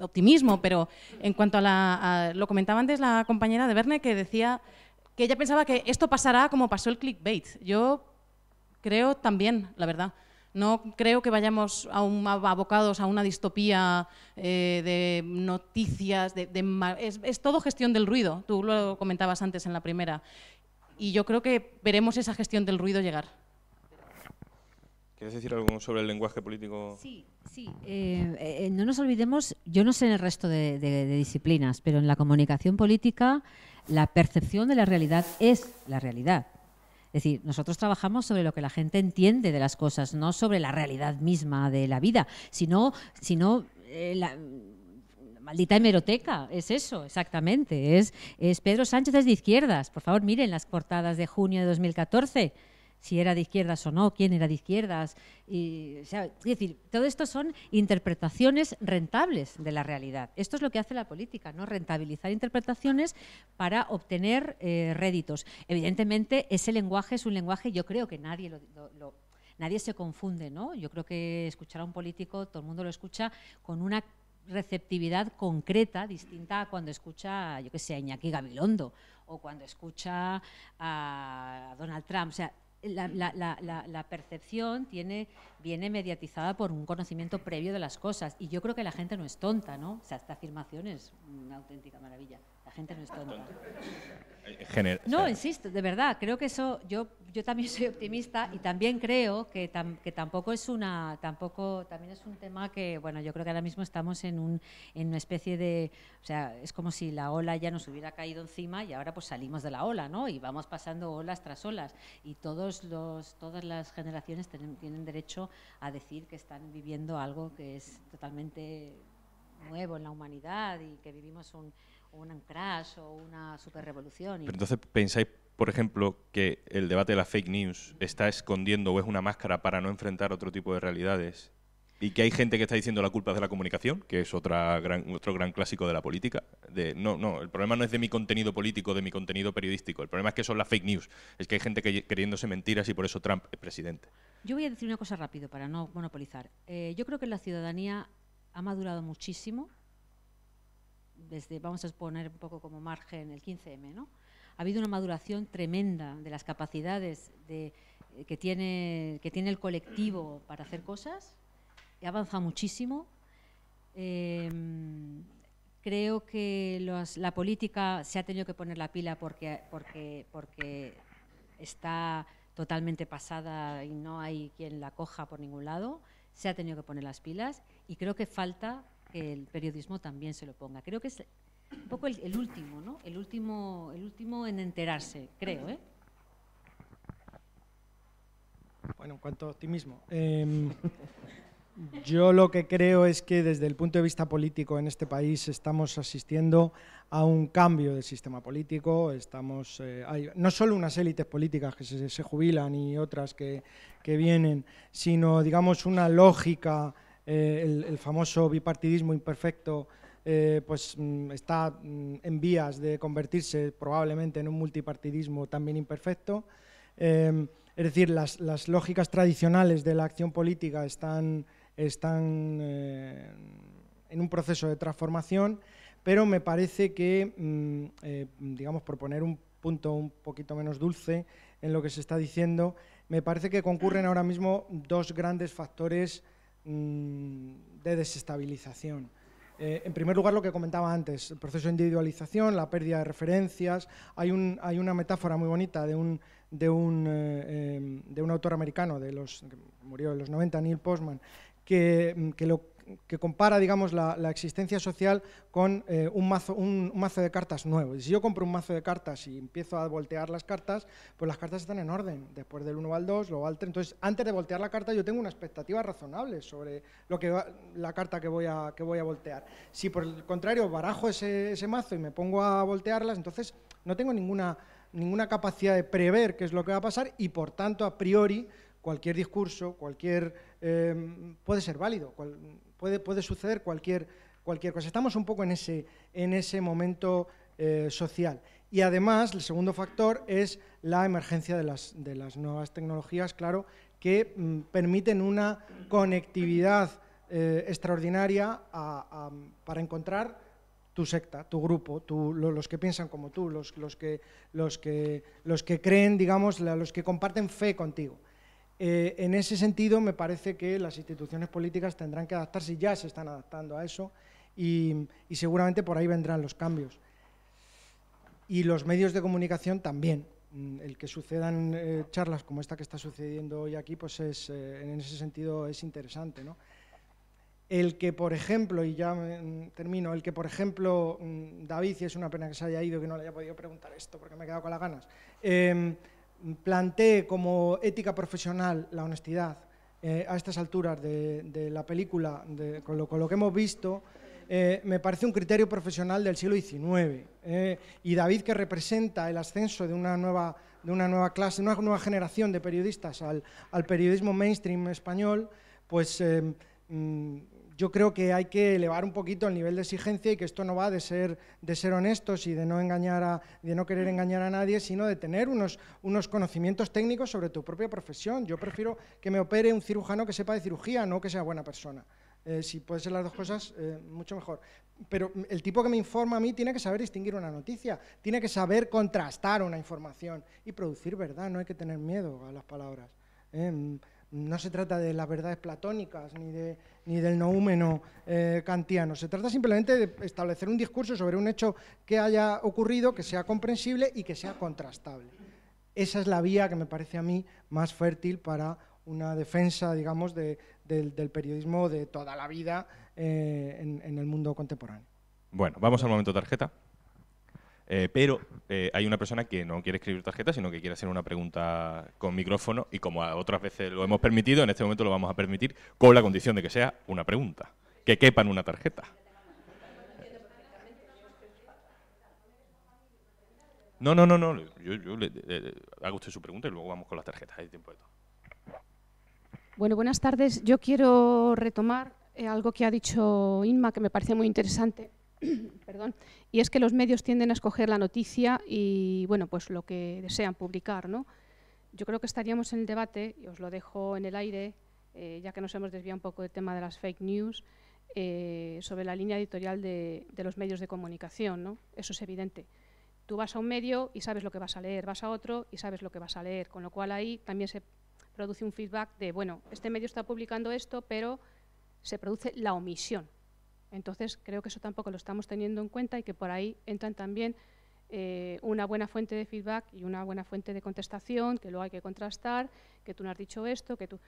optimismo, pero en cuanto a, la, a, lo comentaba antes la compañera de Verne que decía que ella pensaba que esto pasará como pasó el clickbait. Yo creo también, la verdad. No creo que vayamos a abocados a una distopía eh, de noticias, de, es, todo gestión del ruido, tú lo comentabas antes en la primera, y yo creo que veremos esa gestión del ruido llegar.
¿Quieres decir algo sobre el lenguaje político? Sí, sí.
Eh, eh, no nos olvidemos, yo no sé en el resto de, disciplinas, pero en la comunicación política la percepción de la realidad es la realidad. Es decir, nosotros trabajamos sobre lo que la gente entiende de las cosas, no sobre la realidad misma de la vida, sino, sino eh, la, maldita hemeroteca, es eso, exactamente. Es, es Pedro Sánchez de izquierdas. Por favor, miren las portadas de junio de 2014 si era de izquierdas o no, quién era de izquierdas. Y, es decir, todo esto son interpretaciones rentables de la realidad. Esto es lo que hace la política, ¿no? rentabilizar interpretaciones para obtener eh, réditos. Evidentemente, ese lenguaje es un lenguaje, yo creo que nadie lo, nadie se confunde, ¿no? Yo creo que escuchar a un político, todo el mundo lo escucha con una receptividad concreta, distinta a cuando escucha, yo qué sé, a Iñaki Gabilondo o cuando escucha a Donald Trump. O sea, la, percepción tiene, viene mediatizada por un conocimiento previo de las cosas. Y yo creo que la gente no es tonta, ¿no? O sea, esta afirmación es una auténtica maravilla no insisto, de verdad, creo que eso, yo, yo también soy optimista y también creo que, tampoco es una, tampoco, también es un tema que, bueno, yo creo que ahora mismo estamos en, un, en una especie de, o sea, es como si la ola ya nos hubiera caído encima y ahora pues salimos de la ola, ¿no? Y vamos pasando olas tras olas y todos los, todas las generaciones tienen derecho a decir que están viviendo algo que es totalmente nuevo en la humanidad y que vivimos un o un crash o una superrevolución. Pero entonces,
¿pensáis, por ejemplo, que el debate de las fake news está escondiendo o es una máscara para no enfrentar otro tipo de realidades? Y que hay gente que está diciendo la culpa es de la comunicación, que es otra gran, otro gran clásico de la política. De, no, no, el problema no es de mi contenido político, de mi contenido periodístico. El problema es que son las fake news. Es que hay gente que, creyéndose mentiras y por eso Trump es presidente.
Yo voy a decir una cosa rápido para no monopolizar. Eh, yo creo que la ciudadanía ha madurado muchísimo vamos a poner un poco como margen el 15M, ¿no? Ha habido una maduración tremenda de las capacidades eh, que, tiene, que tiene el colectivo para hacer cosas, y ha muchísimo. Em, creo que la política se ha tenido que poner la pila porque, porque está totalmente pasada y no hay quien la coja por ningún lado. Se ha tenido que poner las pilas y creo que falta que el periodismo también se lo ponga. Creo que es un poco el, último, ¿no? El último, el último en enterarse, creo, ¿eh?
Bueno, en cuanto a optimismo, em, yo lo que creo es que desde el punto de vista político en este país estamos asistiendo a un cambio del sistema político, estamos, eh, no solo unas élites políticas que se, jubilan y otras que, que vienen, sino digamos una lógica eh, el, famoso bipartidismo imperfecto eh, pues mm, está mm, en vías de convertirse probablemente en un multipartidismo también imperfecto. Em, es decir, las, lógicas tradicionales de la acción política están, eh, en un proceso de transformación, pero me parece que, mm, digamos, por poner un punto un poquito menos dulce en lo que se está diciendo, me parece que concurren ahora mismo dos grandes factores Mm, de desestabilización. Eh, en primer lugar, lo que comentaba antes, el proceso de individualización, la pérdida de referencias. Hay, un, hay una metáfora muy bonita de un, de, eh, em, de un autor americano de los, que murió en los 90, Neil Postman, que, mm, que lo que compara, digamos, la, existencia social con eh, un, mazo, un, mazo de cartas nuevo. si yo compro un mazo de cartas y empiezo a voltear las cartas, pues las cartas están en orden, después del 1 al 2, luego al 3. Entonces, antes de voltear la carta, yo tengo una expectativa razonable sobre lo que la carta que voy, a, que voy a voltear. Si por el contrario barajo ese, mazo y me pongo a voltearlas, entonces no tengo ninguna, ninguna capacidad de prever qué es lo que va a pasar y, por tanto, a priori, cualquier discurso, cualquier eh, puede ser válido. Puede, suceder cualquier, cualquier cosa. Estamos un poco en ese, momento eh, social. Y además, el segundo factor es la emergencia de las, nuevas tecnologías, claro, que mm, permiten una conectividad eh, extraordinaria para encontrar tu secta, tu grupo, los que piensan como tú, los, que, creen, digamos, los que comparten fe contigo. Eh, en ese sentido, me parece que las instituciones políticas tendrán que adaptarse, ya se están adaptando a eso, y, seguramente por ahí vendrán los cambios. Y los medios de comunicación también. Mm, el que sucedan eh, charlas como esta que está sucediendo hoy aquí, pues eh, en ese sentido es interesante. El que, por ejemplo, y ya mm, termino, el que, por ejemplo, mm, David, y es una pena que se haya ido, que no le haya podido preguntar esto porque me he quedado con las ganas, em, planteé como ética profesional la honestidad eh, a estas alturas de, la película, con, lo, que hemos visto, eh, me parece un criterio profesional del siglo XIX. Eh, y David, que representa el ascenso de una nueva, de una nueva clase, una nueva generación de periodistas al, periodismo mainstream español, pues mm, yo creo que hay que elevar un poquito el nivel de exigencia y que esto no va de ser, de ser honestos y de no, engañar a, de no querer engañar a nadie, sino de tener unos, unos conocimientos técnicos sobre tu propia profesión. Yo prefiero que me opere un cirujano que sepa de cirugía, no que sea buena persona. Eh, si puede ser las dos cosas, eh, mucho mejor. Pero el tipo que me informa a mí tiene que saber distinguir una noticia, tiene que saber contrastar una información y producir verdad, no hay que tener miedo a las palabras. Em, no se trata de las verdades platónicas ni, de, ni del noúmeno eh, kantiano. Se trata simplemente de establecer un discurso sobre un hecho que haya ocurrido, que sea comprensible y que sea contrastable. Esa es la vía que me parece a mí más fértil para una defensa, digamos, del, periodismo de toda la vida eh, en, en el mundo contemporáneo.
Bueno, vamos al momento tarjeta. Eh, pero eh, hay una persona que no quiere escribir tarjeta, sino que quiere hacer una pregunta con micrófono y como otras veces lo hemos permitido, en este momento lo vamos a permitir con la condición de que sea una pregunta, que quepan una tarjeta. No, no, no, no. Yo, le, hago usted su pregunta y luego vamos con las tarjetas. Hay tiempo de
Bueno, buenas tardes. Yo quiero retomar eh, algo que ha dicho Inma, que me parece muy interesante Perdón. Y es que los medios tienden a escoger la noticia y bueno, pues lo que desean publicar. ¿no? Yo creo que estaríamos en el debate, y os lo dejo en el aire, eh, ya que nos hemos desviado un poco del tema de las fake news, eh, sobre la línea editorial de, de, los medios de comunicación. ¿no? Eso es evidente. Tú vas a un medio y sabes lo que vas a leer, vas a otro y sabes lo que vas a leer, con lo cual ahí también se produce un feedback de, bueno, este medio está publicando esto, pero se produce la omisión entonces, creo que eso tampoco lo estamos teniendo en cuenta y que por ahí entran también eh, una buena fuente de feedback y una buena fuente de contestación, que luego hay que contrastar, que tú no has dicho esto, que tú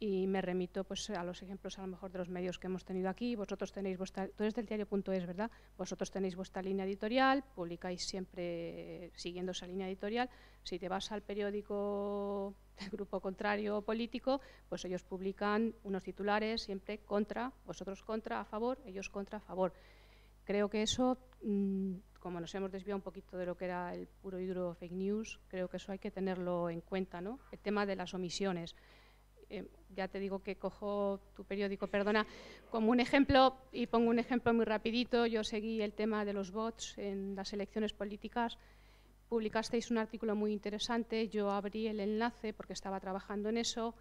y me remito pues a los ejemplos a lo mejor de los medios que hemos tenido aquí. Vosotros tenéis vuestra, del diario.es, ¿verdad? Vosotros tenéis vuestra línea editorial, publicáis siempre siguiendo esa línea editorial. Si te vas al periódico del grupo contrario político, pues ellos publican unos titulares siempre contra, vosotros contra, a favor, ellos contra, a favor. Creo que eso, mm, como nos hemos desviado un poquito de lo que era el puro y duro fake news, creo que eso hay que tenerlo en cuenta, ¿no? El tema de las omisiones. Eh, ya te digo que cojo tu periódico, perdona, como un ejemplo, y pongo un ejemplo muy rapidito, yo seguí el tema de los bots en las elecciones políticas, publicasteis un artículo muy interesante, yo abrí el enlace porque estaba trabajando en eso,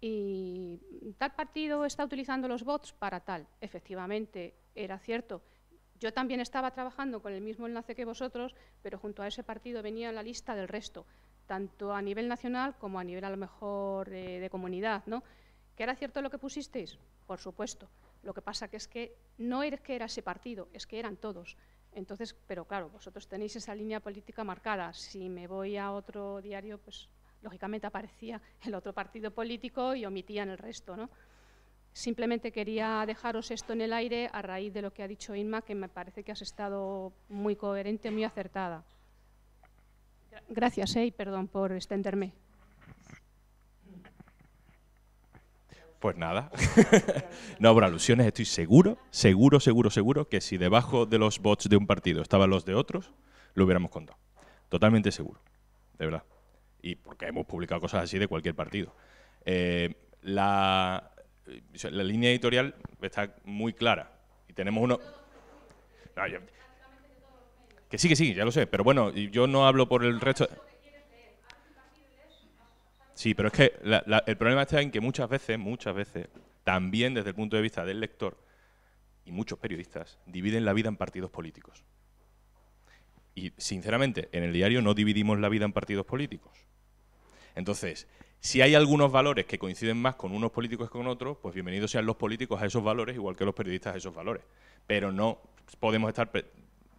y tal partido está utilizando los bots para tal. Efectivamente, era cierto. Yo también estaba trabajando con el mismo enlace que vosotros, pero junto a ese partido venía la lista del resto tanto a nivel nacional como a nivel a lo mejor eh, de, comunidad, ¿no? ¿Que era cierto lo que pusisteis? Por supuesto. Lo que pasa que es que no es que era ese partido, es que eran todos. Entonces, pero claro, vosotros tenéis esa línea política marcada. Si me voy a otro diario, pues lógicamente aparecía el otro partido político y omitían el resto, ¿no? Simplemente quería dejaros esto en el aire a raíz de lo que ha dicho Inma, que me parece que has estado muy coherente, muy acertada. Gracias, eh, y perdón por extenderme.
Pues nada, no habrá alusiones, estoy seguro, seguro, seguro, seguro que si debajo de los bots de un partido estaban los de otros, lo hubiéramos contado. Totalmente seguro, de verdad. Y porque hemos publicado cosas así de cualquier partido. Eh, la, línea editorial está muy clara y tenemos uno... Que sí, que sí, ya lo sé. Pero bueno, yo no hablo por el resto. Sí, pero es que el problema está en que muchas veces, muchas veces, también desde el punto de vista del lector y muchos periodistas, dividen la vida en partidos políticos. Y sinceramente, en el diario no dividimos la vida en partidos políticos. Entonces, si hay algunos valores que coinciden más con unos políticos que con otros, pues bienvenidos sean los políticos a esos valores, igual que los periodistas a esos valores. Pero no podemos estar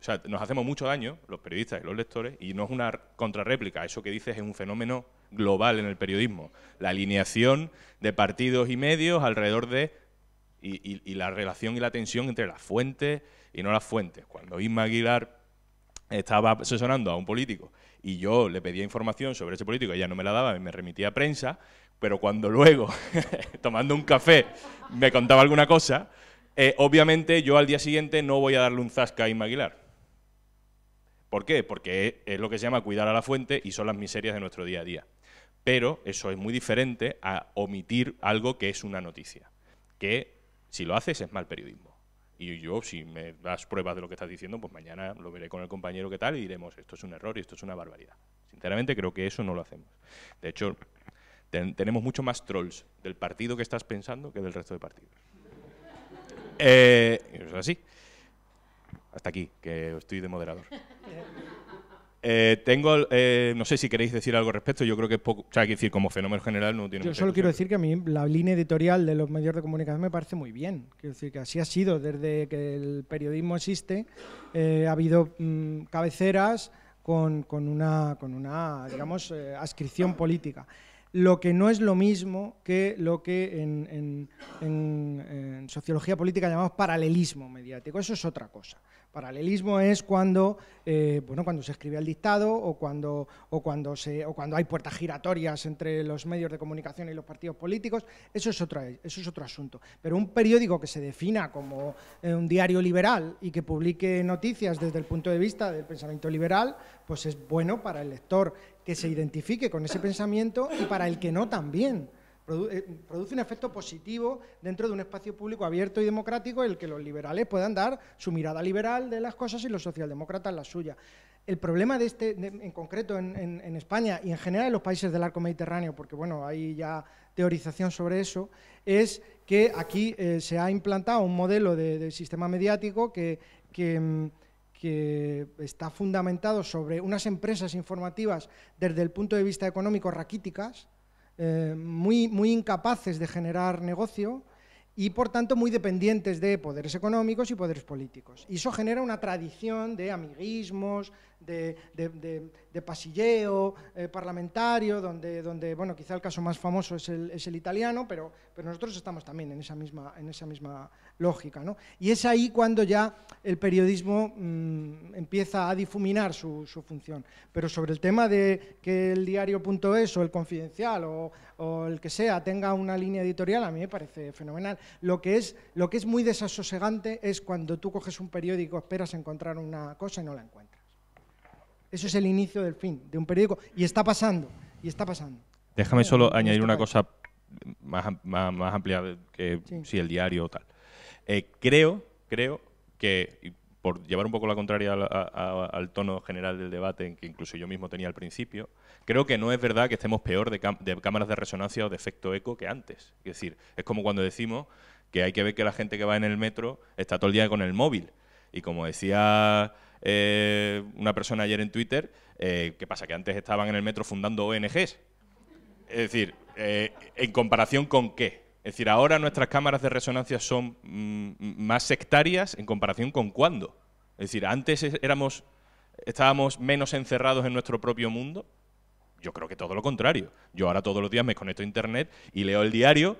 o sea, nos hacemos mucho daño, los periodistas y los lectores, y no es una contrarréplica. Eso que dices es un fenómeno global en el periodismo. La alineación de partidos y medios alrededor de. Y, la relación y la tensión entre las fuentes y no las fuentes. Cuando Isma Aguilar estaba asesorando a un político y yo le pedía información sobre ese político, ella no me la daba, y me remitía a prensa, pero cuando luego, tomando un café, me contaba alguna cosa, eh, obviamente yo al día siguiente no voy a darle un zasca a Isma Aguilar ¿Por qué? Porque es lo que se llama cuidar a la fuente y son las miserias de nuestro día a día. Pero eso es muy diferente a omitir algo que es una noticia, que si lo haces es mal periodismo. Y yo, si me das pruebas de lo que estás diciendo, pues mañana lo veré con el compañero que tal y diremos, esto es un error y esto es una barbaridad. Sinceramente creo que eso no lo hacemos. De hecho, tenemos mucho más trolls del partido que estás pensando que del resto de partidos. Eh, es así. Hasta aquí, que estoy de moderador. Eh, tengo, eh, no sé si queréis decir algo al respecto, yo creo que o sea, que decir, como fenómeno general no tiene Yo solo quiero decir
que a mí la línea editorial de los medios de comunicación me parece muy bien, quiero decir que así ha sido desde que el periodismo existe, eh, ha habido mm, cabeceras con, una, con una, digamos, ascripción política. Lo que no es lo mismo que lo que en sociología política llamamos paralelismo mediático, eso es otra cosa. Paralelismo es cuando, eh, bueno, cuando se escribe el dictado o cuando, o, cuando se, o cuando hay puertas giratorias entre los medios de comunicación y los partidos políticos. Eso es, otro, eso es otro asunto. Pero un periódico que se defina como eh, un diario liberal y que publique noticias desde el punto de vista del pensamiento liberal, pues es bueno para el lector que se identifique con ese pensamiento y para el que no también eh, produce un efecto positivo dentro de un espacio público abierto y democrático en el que los liberales puedan dar su mirada liberal de las cosas y los socialdemócratas la suya. El problema de este, en concreto en, España y en general en los países del arco mediterráneo, porque bueno, hay ya teorización sobre eso, es que aquí eh, se ha implantado un modelo de, sistema mediático mm, que está fundamentado sobre unas empresas informativas desde el punto de vista económico raquíticas, eh, muy, muy incapaces de generar negocio y por tanto muy dependientes de poderes económicos y poderes políticos. Y eso genera una tradición de amiguismos, de, pasilleo eh, parlamentario, donde, donde, bueno, quizá el caso más famoso es el, el italiano, pero, pero, nosotros estamos también en esa misma, en esa misma lógica. ¿no? Y es ahí cuando ya el periodismo mm, empieza a difuminar su, su, función. Pero sobre el tema de que el diario.es o el confidencial o, o, el que sea tenga una línea editorial, a mí me parece fenomenal. Lo que es, lo que es muy desasosegante es cuando tú coges un periódico, esperas encontrar una cosa y no la encuentras. Eso es el inicio del fin de un periódico y está pasando, y está pasando.
Déjame solo añadir una cosa más, amplia que si el diario o tal. Eh, creo, creo que, por llevar un poco la contraria al, tono general del debate que incluso yo mismo tenía al principio, creo que no es verdad que estemos peor de, de cámaras de resonancia o de efecto eco que antes. Es decir, es como cuando decimos que hay que ver que la gente que va en el metro está todo el día con el móvil. Y como decía eh, una persona ayer en Twitter, eh, que pasa que antes estaban en el metro fundando ONGs. Es decir, eh, ¿en comparación con qué? Es decir, ahora nuestras cámaras de resonancia son mm, más sectarias en comparación con cuándo. Es decir, antes éramos, estábamos menos encerrados en nuestro propio mundo. Yo creo que todo lo contrario. Yo ahora todos los días me conecto a internet y leo el diario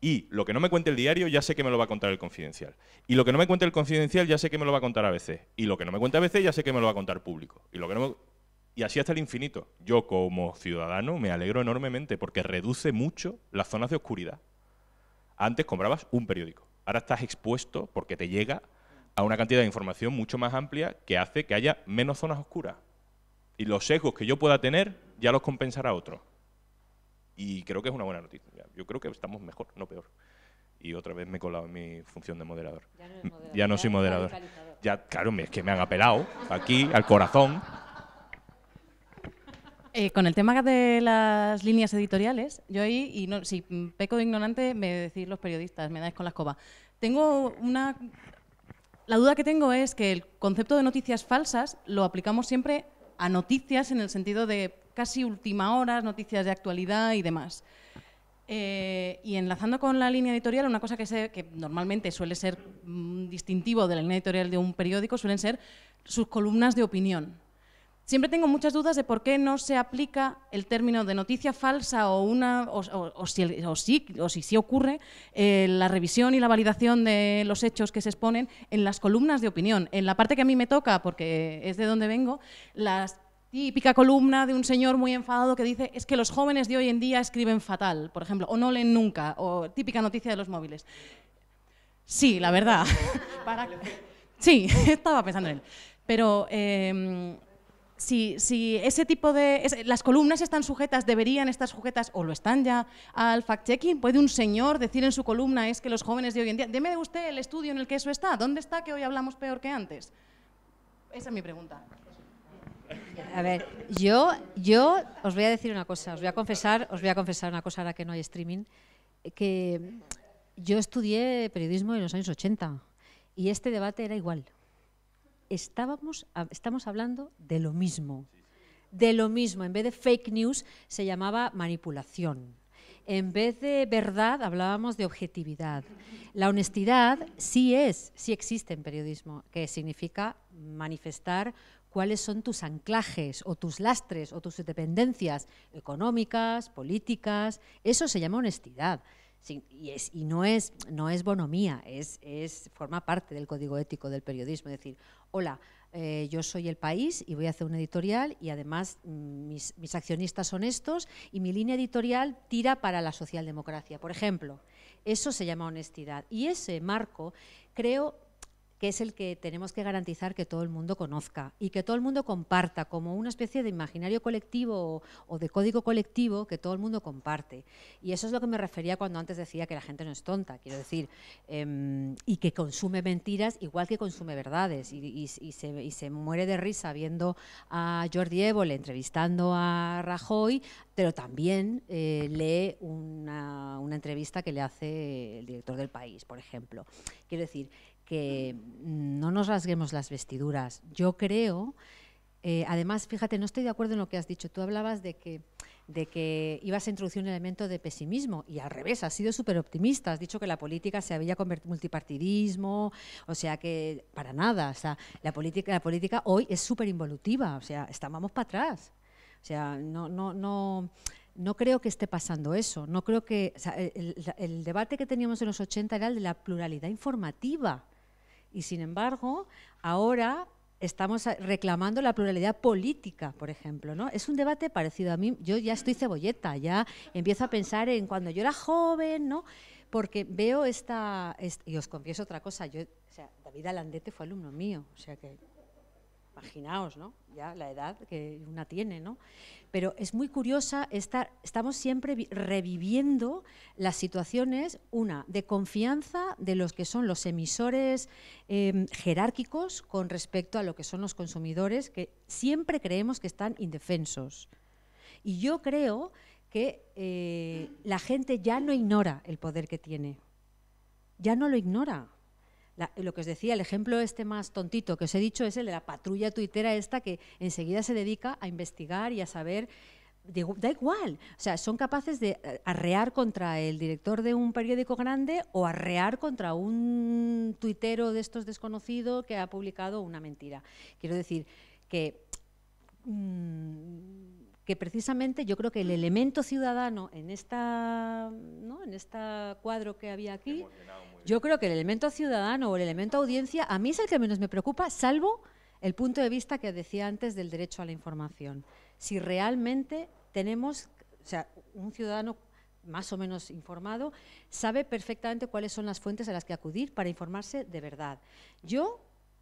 y lo que no me cuente el diario ya sé que me lo va a contar el confidencial. Y lo que no me cuente el confidencial ya sé que me lo va a contar a veces. Y lo que no me cuente a veces ya sé que me lo va a contar público. Y, y así hasta el infinito. Yo como ciudadano me alegro enormemente porque reduce mucho las zonas de oscuridad. Antes comprabas un periódico. Ahora estás expuesto porque te llega a una cantidad de información mucho más amplia que hace que haya menos zonas oscuras. Y los sesgos que yo pueda tener ya los compensará otro. Y creo que es una buena noticia. Yo creo que estamos mejor, no peor. Y otra vez me he colado en mi función de moderador. Ya no, mm, moderador, ya no soy moderador. Ya, claro, es que me han apelado aquí, al corazón.
Eh, con el tema de las líneas editoriales, yo ahí, y no, si peco de ignorante, me decís los periodistas, me dais con la escoba. Tengo una. La duda que tengo es que el concepto de noticias falsas lo aplicamos siempre a noticias en el sentido de casi última hora, noticias de actualidad y demás. Eh, y enlazando con la línea editorial, una cosa que, que normalmente suele ser mm, distintivo de la línea editorial de un periódico suelen ser sus columnas de opinión. Siempre tengo muchas dudas de por qué no se aplica el término de noticia falsa o una si, sí si ocurre eh, la revisión y la validación de los hechos que se exponen en las columnas de opinión. En la parte que a mí me toca, porque es de donde vengo, las típica columna de un señor muy enfadado que dice es que los jóvenes de hoy en día escriben fatal, por ejemplo, o no leen nunca, o típica noticia de los móviles. Sí, la verdad. Sí, estaba pensando en él. Pero em, si, ese tipo de... las columnas están sujetas, deberían estar sujetas, o lo están ya, al fact-checking. ¿Puede un señor decir en su columna es que los jóvenes de hoy en día... Deme usted el estudio en el que eso está. ¿Dónde está que hoy hablamos peor que antes? Esa es mi pregunta. A ver,
yo, yo os voy a decir una cosa, os voy a confesar, os voy a confesar una cosa ahora que no hay streaming, que yo estudié periodismo en los años 80 y este debate era igual. Estábamos, estamos hablando de lo mismo, de lo mismo. En vez de fake news se llamaba manipulación. En vez de verdad hablábamos de objetividad. La honestidad sí es, sí existe en periodismo, que significa manifestar cuáles son tus anclajes o tus lastres o tus dependencias económicas, políticas. Eso se llama honestidad. y, es, y no, es, no es bonomía, es, forma parte del código ético del periodismo. Es decir, hola, eh, yo soy el país y voy a hacer un editorial y además mm, mis, mis accionistas son estos y mi línea editorial tira para la socialdemocracia, por ejemplo. Eso se llama honestidad. Y ese marco creo que es el que tenemos que garantizar que todo el mundo conozca y que todo el mundo comparta como una especie de imaginario colectivo o, de código colectivo que todo el mundo comparte. Y eso es lo que me refería cuando antes decía que la gente no es tonta, quiero decir, em, y que consume mentiras igual que consume verdades y, se, muere de risa viendo a Jordi Évole entrevistando a Rajoy, pero también eh, lee una, entrevista que le hace el director del país, por ejemplo. Quiero decir, que no nos rasguemos las vestiduras. Yo creo, eh, además, fíjate, no estoy de acuerdo en lo que has dicho. Tú hablabas de que, de que ibas a introducir un elemento de pesimismo y al revés, has sido súper optimista. Has dicho que la política se había convertido en multipartidismo, o sea que para nada. O sea, la política, la política hoy es súper involutiva, o sea, estábamos para atrás. O sea, no, no, no, no creo que esté pasando eso. No creo que el, el, debate que teníamos en los 80 era el de la pluralidad informativa. Y sin embargo, ahora estamos reclamando la pluralidad política, por ejemplo, ¿no? Es un debate parecido a mí, yo ya estoy cebolleta, ya empiezo a pensar en cuando yo era joven, ¿no? Porque veo esta, y os confieso otra cosa, yo, o sea, David Alandete fue alumno mío, o sea que imaginaos, ¿no? Ya la edad que una tiene, ¿no? Pero es muy curiosa estar, estamos siempre reviviendo las situaciones, una, de confianza de los que son los emisores em, jerárquicos con respecto a lo que son los consumidores, que siempre creemos que están indefensos. Y yo creo que eh, la gente ya no ignora el poder que tiene, ya no lo ignora eh, lo que os decía, el ejemplo este más tontito que os he dicho es el de la patrulla tuitera esta que enseguida se dedica a investigar y a saber da igual, o sea, son capaces de eh, arrear contra el director de un periódico grande o arrear contra un tuitero de estos desconocidos que ha publicado una mentira. Quiero decir que mm, precisamente yo creo que el elemento ciudadano en esta en este cuadro que había aquí, yo creo que el elemento ciudadano o el elemento audiencia a mí es el que menos me preocupa, salvo el punto de vista que decía antes del derecho a la información. Si realmente tenemos, o sea, un ciudadano más o menos informado, sabe perfectamente cuáles son las fuentes a las que acudir para informarse de verdad. Yo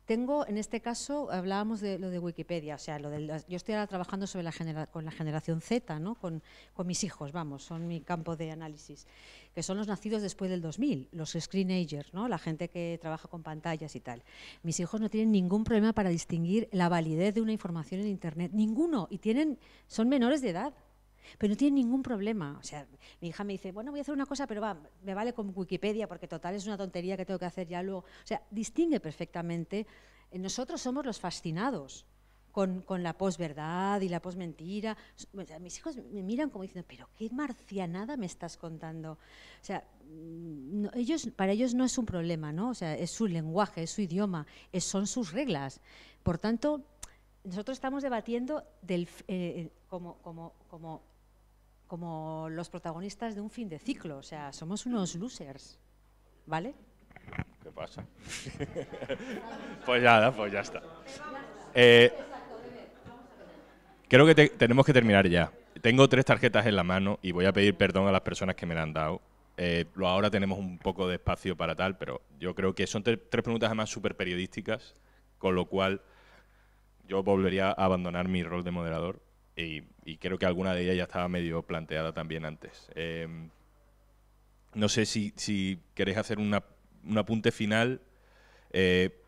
tengo, en este caso, hablábamos de lo de Wikipedia, o sea, lo yo estoy ahora trabajando sobre la con la generación Z, ¿no? Con, con, mis hijos, vamos, son mi campo de análisis, que son los nacidos después del 2000, los screenagers, ¿no? la gente que trabaja con pantallas y tal. Mis hijos no tienen ningún problema para distinguir la validez de una información en Internet, ninguno, y tienen, son menores de edad, pero no tiene ningún problema. O sea, mi hija me dice, bueno, voy a hacer una cosa, pero va, me vale con Wikipedia, porque total es una tontería que tengo que hacer ya luego. O sea, distingue perfectamente. Eh, nosotros somos los fascinados con, con la posverdad y la posmentira. mis hijos me miran como diciendo, pero qué marcianada me estás contando. O sea, mm, ellos, para ellos no es un problema, ¿no? O sea, es su lenguaje, es su idioma, son sus reglas. Por tanto, nosotros estamos debatiendo del, eh, eh, como, como, como como los protagonistas de un fin de ciclo, o sea, somos unos losers, ¿vale?
¿Qué pasa? pues nada, pues ya está. Eh, creo que tenemos que terminar ya. Tengo tres tarjetas en la mano y voy a pedir perdón a las personas que me la han dado. Eh, ahora tenemos un poco de espacio para tal, pero yo creo que son tres preguntas además súper periodísticas, con lo cual yo volvería a abandonar mi rol de moderador y, creo que alguna de ellas ya estaba medio planteada también antes. Em, no sé si, queréis hacer una, un apunte final, eh,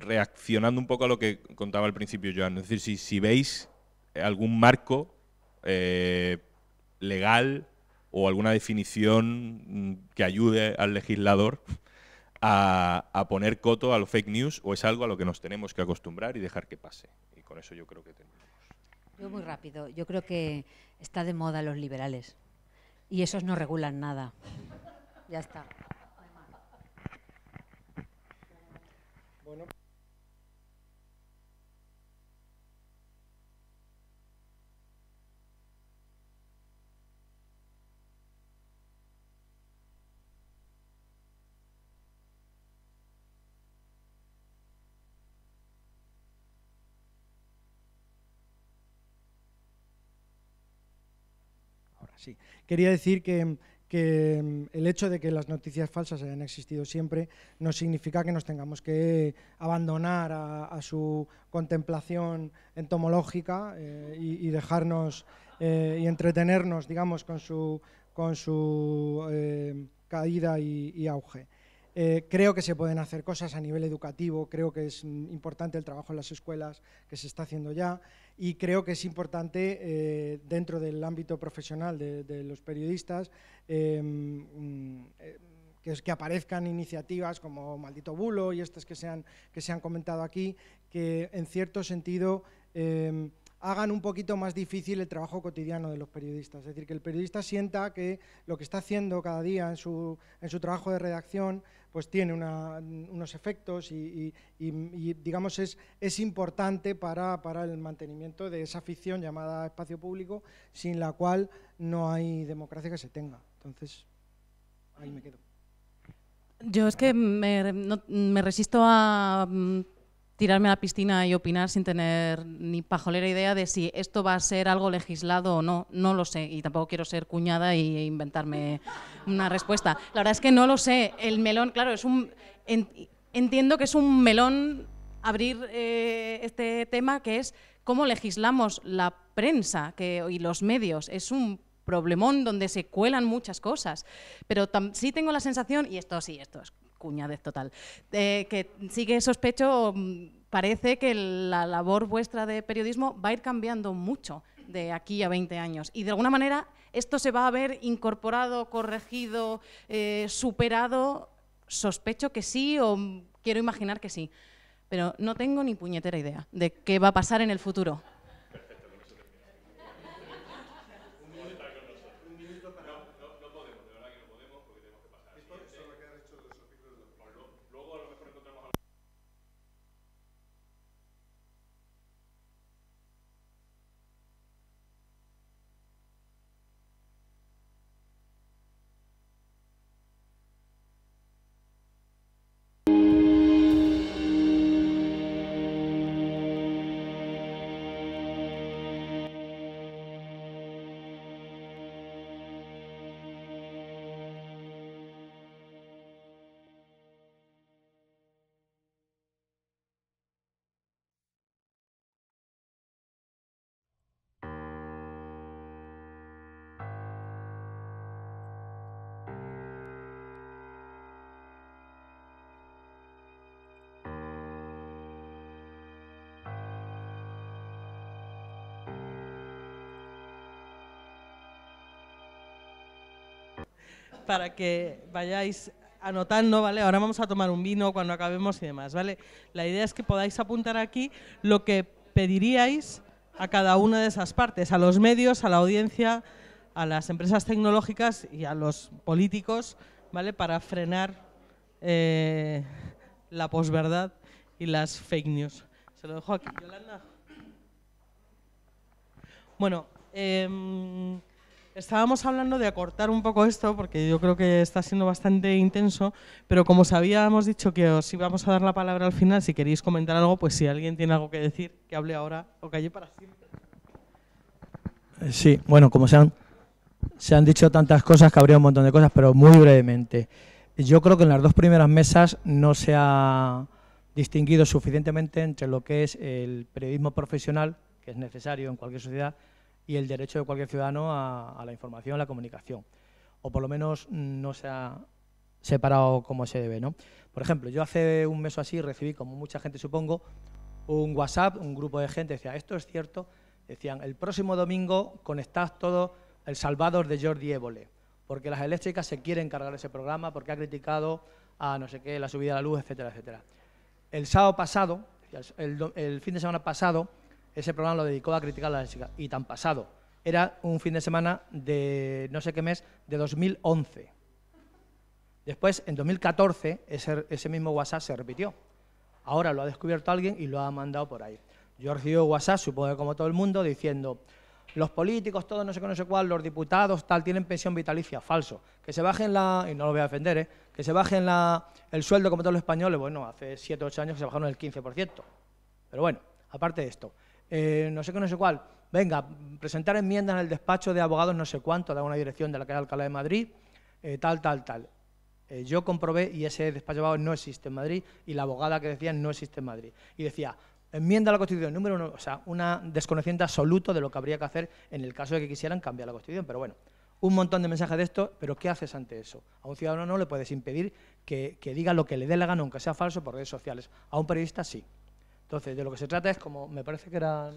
reaccionando un poco a lo que contaba al principio Joan. Es decir, si, veis algún marco eh, legal o alguna definición mm, que ayude al legislador a, poner coto a los fake news o es algo a lo que nos tenemos que acostumbrar y dejar que pase. Y con eso yo creo que
yo muy rápido. Yo creo que está de moda los liberales y esos no regulan nada. Ya está.
Bueno. sí. Quería decir que, mm, el hecho de que las noticias falsas hayan existido siempre no significa que nos tengamos que abandonar a, su contemplación entomológica eh, y, dejarnos eh, y entretenernos, digamos, con su, eh, caída y auge. Eh, creo que se pueden hacer cosas a nivel educativo, creo que es importante el trabajo en las escuelas que se está haciendo ya y creo que es importante eh, dentro del ámbito profesional de, los periodistas em, mm, eh, que, aparezcan iniciativas como Maldito Bulo y estas que que se han comentado aquí, que en cierto sentido em, hagan un poquito más difícil el trabajo cotidiano de los periodistas. Es decir, que el periodista sienta que lo que está haciendo cada día en su, en su trabajo de redacción pues tiene unos efectos y, digamos es, es importante para, el mantenimiento de esa ficción llamada espacio público, sin la cual no hay democracia que se tenga. Entonces, ahí me quedo.
Yo es que me resisto a mm, tirarme a la piscina y opinar sin tener ni pajolera idea de si esto va a ser algo legislado o no. No lo sé y tampoco quiero ser cuñada e inventarme una respuesta. La verdad es que no lo sé. El melón, claro, es un entiendo que es un melón abrir eh, este tema que es cómo legislamos la prensa que, y los medios. Es un problemón donde se cuelan muchas cosas. Pero sí tengo la sensación, y esto sí, esto es cuñadez total, eh, que sigue sospecho, mm, parece que la labor vuestra de periodismo va a ir cambiando mucho de aquí a 20 años. Y de alguna manera esto se va a ver incorporado, corregido, eh, superado, sospecho que sí o quiero imaginar que sí, pero no tengo ni puñetera idea de qué va a pasar en el futuro.
para que vayáis anotando, ¿vale? Ahora vamos a tomar un vino cuando acabemos y demás, ¿vale? La idea es que podáis apuntar aquí lo que pediríais a cada una de esas partes, a los medios, a la audiencia, a las empresas tecnológicas y a los políticos, ¿vale? Para frenar eh, la posverdad y las fake news. Se lo dejo aquí, Yolanda. Bueno, em, Estábamos hablando de acortar un poco esto, porque yo creo que está siendo bastante intenso, pero como os habíamos dicho que os íbamos a dar la palabra al final, si queréis comentar algo, pues si alguien tiene algo que decir, que hable ahora o calle para siempre.
Eh, sí, bueno, como se han, se han dicho tantas cosas que habría un montón de cosas, pero muy brevemente. Yo creo que en las dos primeras mesas no se ha distinguido suficientemente entre lo que es el periodismo profesional, que es necesario en cualquier sociedad, y el derecho de cualquier ciudadano a, la información, a la comunicación. O por lo menos mm, no se ha separado como se debe. ¿no? Por ejemplo, yo hace un mes o así recibí, como mucha gente supongo, un WhatsApp, un grupo de gente decía, esto es cierto, decían, el próximo domingo conectad todo el Salvador de Jordi Évole, porque las eléctricas se quieren cargar ese programa, porque ha criticado a no sé qué, la subida de la luz, etcétera, etcétera. El sábado pasado, el fin de semana pasado, ese programa lo dedicó a criticar la y tan pasado. Era un fin de semana de no sé qué mes, de 2011. Después, en 2014, ese, mismo WhatsApp se repitió. Ahora lo ha descubierto alguien y lo ha mandado por ahí. Yo WhatsApp, supongo que como todo el mundo, diciendo, los políticos, todos no sé qué, no sé cuál, los diputados, tal, tienen pensión vitalicia, falso. Que se bajen la, y no lo voy a defender, ¿eh? que se bajen la, el sueldo como todos los españoles, bueno, hace 7 o 8 años que se bajaron el 15%. Pero bueno, aparte de esto, eh, no sé qué, no sé cuál. Venga, presentar enmiendas en el despacho de abogados no sé cuánto, de alguna dirección de la que alcalá de Madrid, eh, tal, tal, tal. Eh, yo comprobé y ese despacho de abogados no existe en Madrid y la abogada que decía no existe en Madrid. Y decía, enmienda a la Constitución número uno, o sea, una desconocimiento absoluto de lo que habría que hacer en el caso de que quisieran cambiar la Constitución, pero bueno, un montón de mensajes de esto, pero ¿qué haces ante eso? A un ciudadano no le puedes impedir que, que diga lo que le dé la gana, aunque sea falso, por redes sociales. A un periodista sí. Entonces, de lo que se trata es, como me parece que era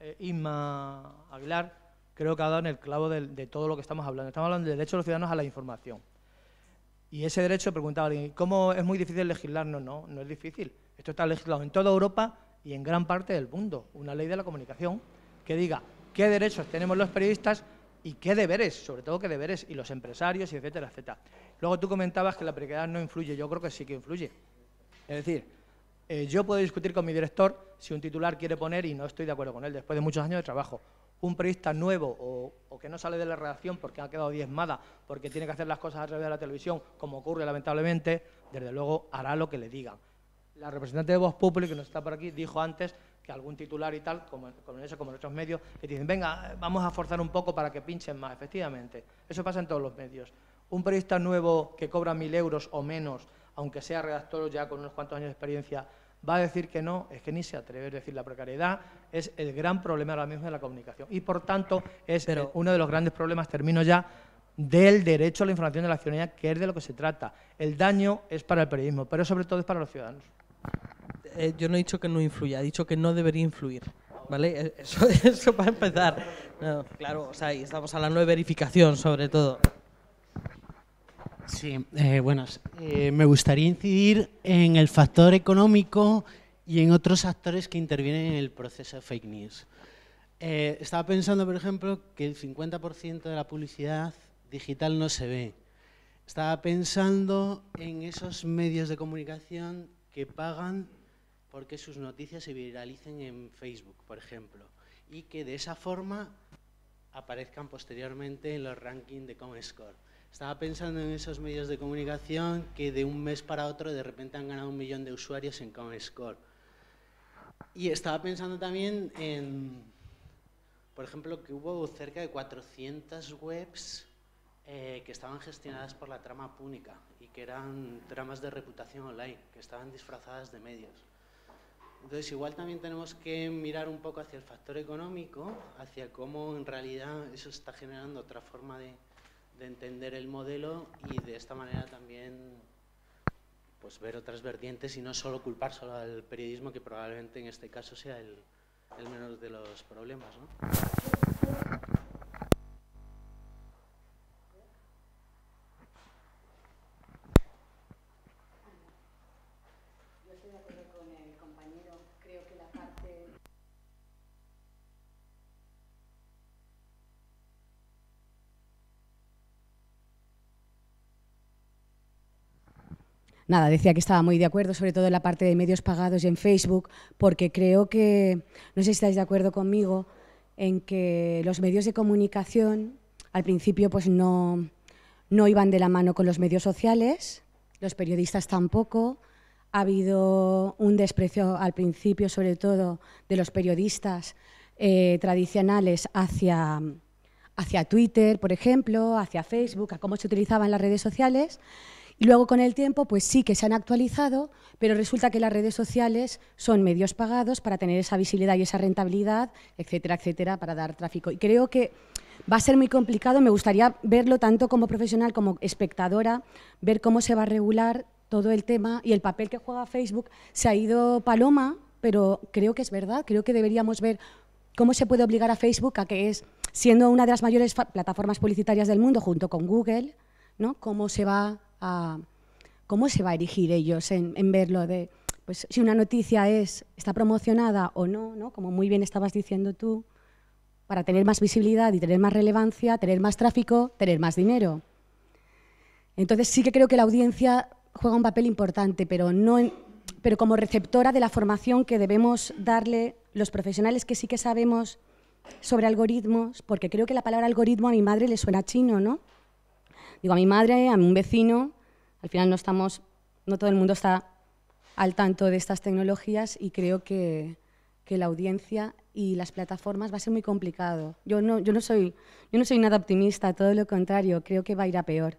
eh, Ima Aguilar, creo que ha dado en el clavo de, todo lo que estamos hablando. Estamos hablando del derecho de los ciudadanos a la información. Y ese derecho, preguntaba alguien, ¿cómo es muy difícil legislar? No, no es difícil. Esto está legislado en toda Europa y en gran parte del mundo. Una ley de la comunicación que diga qué derechos tenemos los periodistas y qué deberes, sobre todo qué deberes, y los empresarios, etcétera, etcétera. Luego tú comentabas que la precariedad no influye. Yo creo que sí que influye. Es decir, eh, yo puedo discutir con mi director si un titular quiere poner, y no estoy de acuerdo con él, después de muchos años de trabajo, un periodista nuevo o, que no sale de la redacción porque ha quedado diezmada, porque tiene que hacer las cosas a través de la televisión, como ocurre lamentablemente, desde luego hará lo que le digan. La representante de Voz Pública, que nos está por aquí, dijo antes que algún titular y tal, como, en eso, como en otros medios, que dicen, venga, vamos a forzar un poco para que pinchen más. Efectivamente, eso pasa en todos los medios. Un periodista nuevo que cobra mil euros o menos aunque sea redactor ya con unos cuantos años de experiencia, va a decir que no, es que ni se atreve a decir la precariedad, es el gran problema ahora mismo de la comunicación. Y por tanto, es uno de los grandes problemas, termino ya, del derecho a la información de la ciudadanía, que es de lo que se trata. El daño es para el periodismo, pero sobre todo es para los ciudadanos. Eh, yo no he dicho que no influya, he dicho que no debería influir. ¿Vale? Eh, eso,
para empezar. claro, o sea, estamos la de verificación, sobre todo.
Sí, eh, bueno, eh, me gustaría incidir en el factor económico y en otros actores que intervienen en el proceso de fake news. Eh, estaba pensando, por ejemplo, que el 50% de la publicidad digital no se ve. Estaba pensando en esos medios de comunicación que pagan porque sus noticias se viralicen en Facebook, por ejemplo, y que de esa forma aparezcan posteriormente en los rankings de ComScore. Estaba pensando en esos medios de comunicación que de un mes para otro de repente han ganado un millón de usuarios en ComScore. Y estaba pensando también en, por ejemplo, que hubo cerca de 400 webs eh, que estaban gestionadas por la trama púnica y que eran tramas de reputación online, que estaban disfrazadas de medios. Entonces, igual también tenemos que mirar un poco hacia el factor económico, hacia cómo en realidad eso está generando otra forma de, de entender el modelo y de esta manera también pues ver otras vertientes y no solo culpar solo al periodismo, que probablemente en este caso sea el, menor de los problemas. ¿no?
nada, decía que estaba muy de acuerdo, sobre todo en la parte de medios pagados y en Facebook, porque creo que, no sé si estáis de acuerdo conmigo, en que los medios de comunicación al principio pues no, iban de la mano con los medios sociales, los periodistas tampoco, ha habido un desprecio al principio sobre todo de los periodistas eh, tradicionales hacia, hacia Twitter, por ejemplo, hacia Facebook, a cómo se utilizaban las redes sociales y luego con el tiempo, pues sí que se han actualizado, pero resulta que las redes sociales son medios pagados para tener esa visibilidad y esa rentabilidad, etcétera, etcétera, para dar tráfico. Y creo que va a ser muy complicado, me gustaría verlo tanto como profesional como espectadora, ver cómo se va a regular todo el tema y el papel que juega Facebook. Se ha ido Paloma, pero creo que es verdad, creo que deberíamos ver cómo se puede obligar a Facebook a que es, siendo una de las mayores plataformas publicitarias del mundo junto con Google, ¿no? cómo se va a cómo se va a erigir ellos en, verlo de pues si una noticia es está promocionada o no, ¿no? Como muy bien estabas diciendo tú, para tener más visibilidad y tener más relevancia, tener más tráfico, tener más dinero. Entonces sí que creo que la audiencia juega un papel importante, pero no pero como receptora de la formación que debemos darle los profesionales que sí que sabemos sobre algoritmos, porque creo que la palabra algoritmo a mi madre le suena chino, ¿no? Digo, a mi madre, a un vecino, al final no estamos, no todo el mundo está al tanto de estas tecnologías y creo que, la audiencia y las plataformas va a ser muy complicado. Yo no, yo, no soy, yo no soy nada optimista, todo lo contrario, creo que va a ir a peor.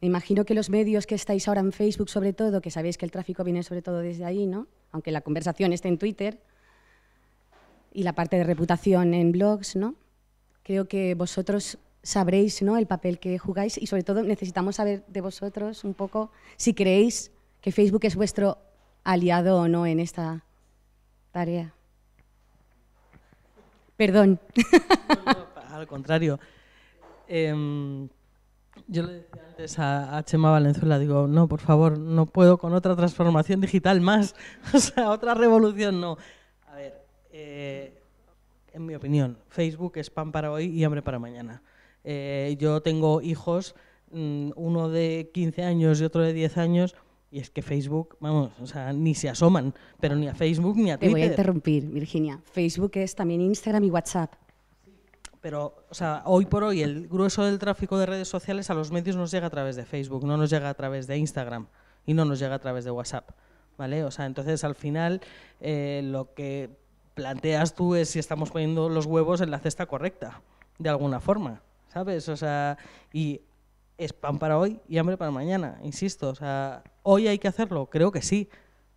Me imagino que los medios que estáis ahora en Facebook, sobre todo, que sabéis que el tráfico viene sobre todo desde ahí, ¿no? aunque la conversación esté en Twitter, y la parte de reputación en blogs, ¿no? creo que vosotros sabréis ¿no? el papel que jugáis y sobre todo necesitamos saber de vosotros un poco si creéis que Facebook es vuestro aliado o no en esta tarea. Perdón.
al contrario. Em, yo le decía antes a, Chema Valenzuela, digo, no, por favor, no puedo con otra transformación digital más, o sea, otra revolución no. A ver, eh, en mi opinión, Facebook es pan para hoy y hambre para mañana. Eh, yo tengo hijos, mm, uno de 15 años y otro de 10 años, y es que Facebook, vamos, o sea, ni se asoman, pero ni a Facebook ni a Twitter. Te voy a interrumpir,
Virginia. Facebook es también Instagram y WhatsApp.
Pero, o sea, hoy por hoy el grueso del tráfico de redes sociales a los medios nos llega a través de Facebook, no nos llega a través de Instagram y no nos llega a través de WhatsApp, ¿vale? O sea, entonces al final eh, lo que planteas tú es si estamos poniendo los huevos en la cesta correcta, de alguna forma. ¿sabes? O sea, y es pan para hoy y hambre para mañana, insisto. O sea, ¿hoy hay que hacerlo? Creo que sí.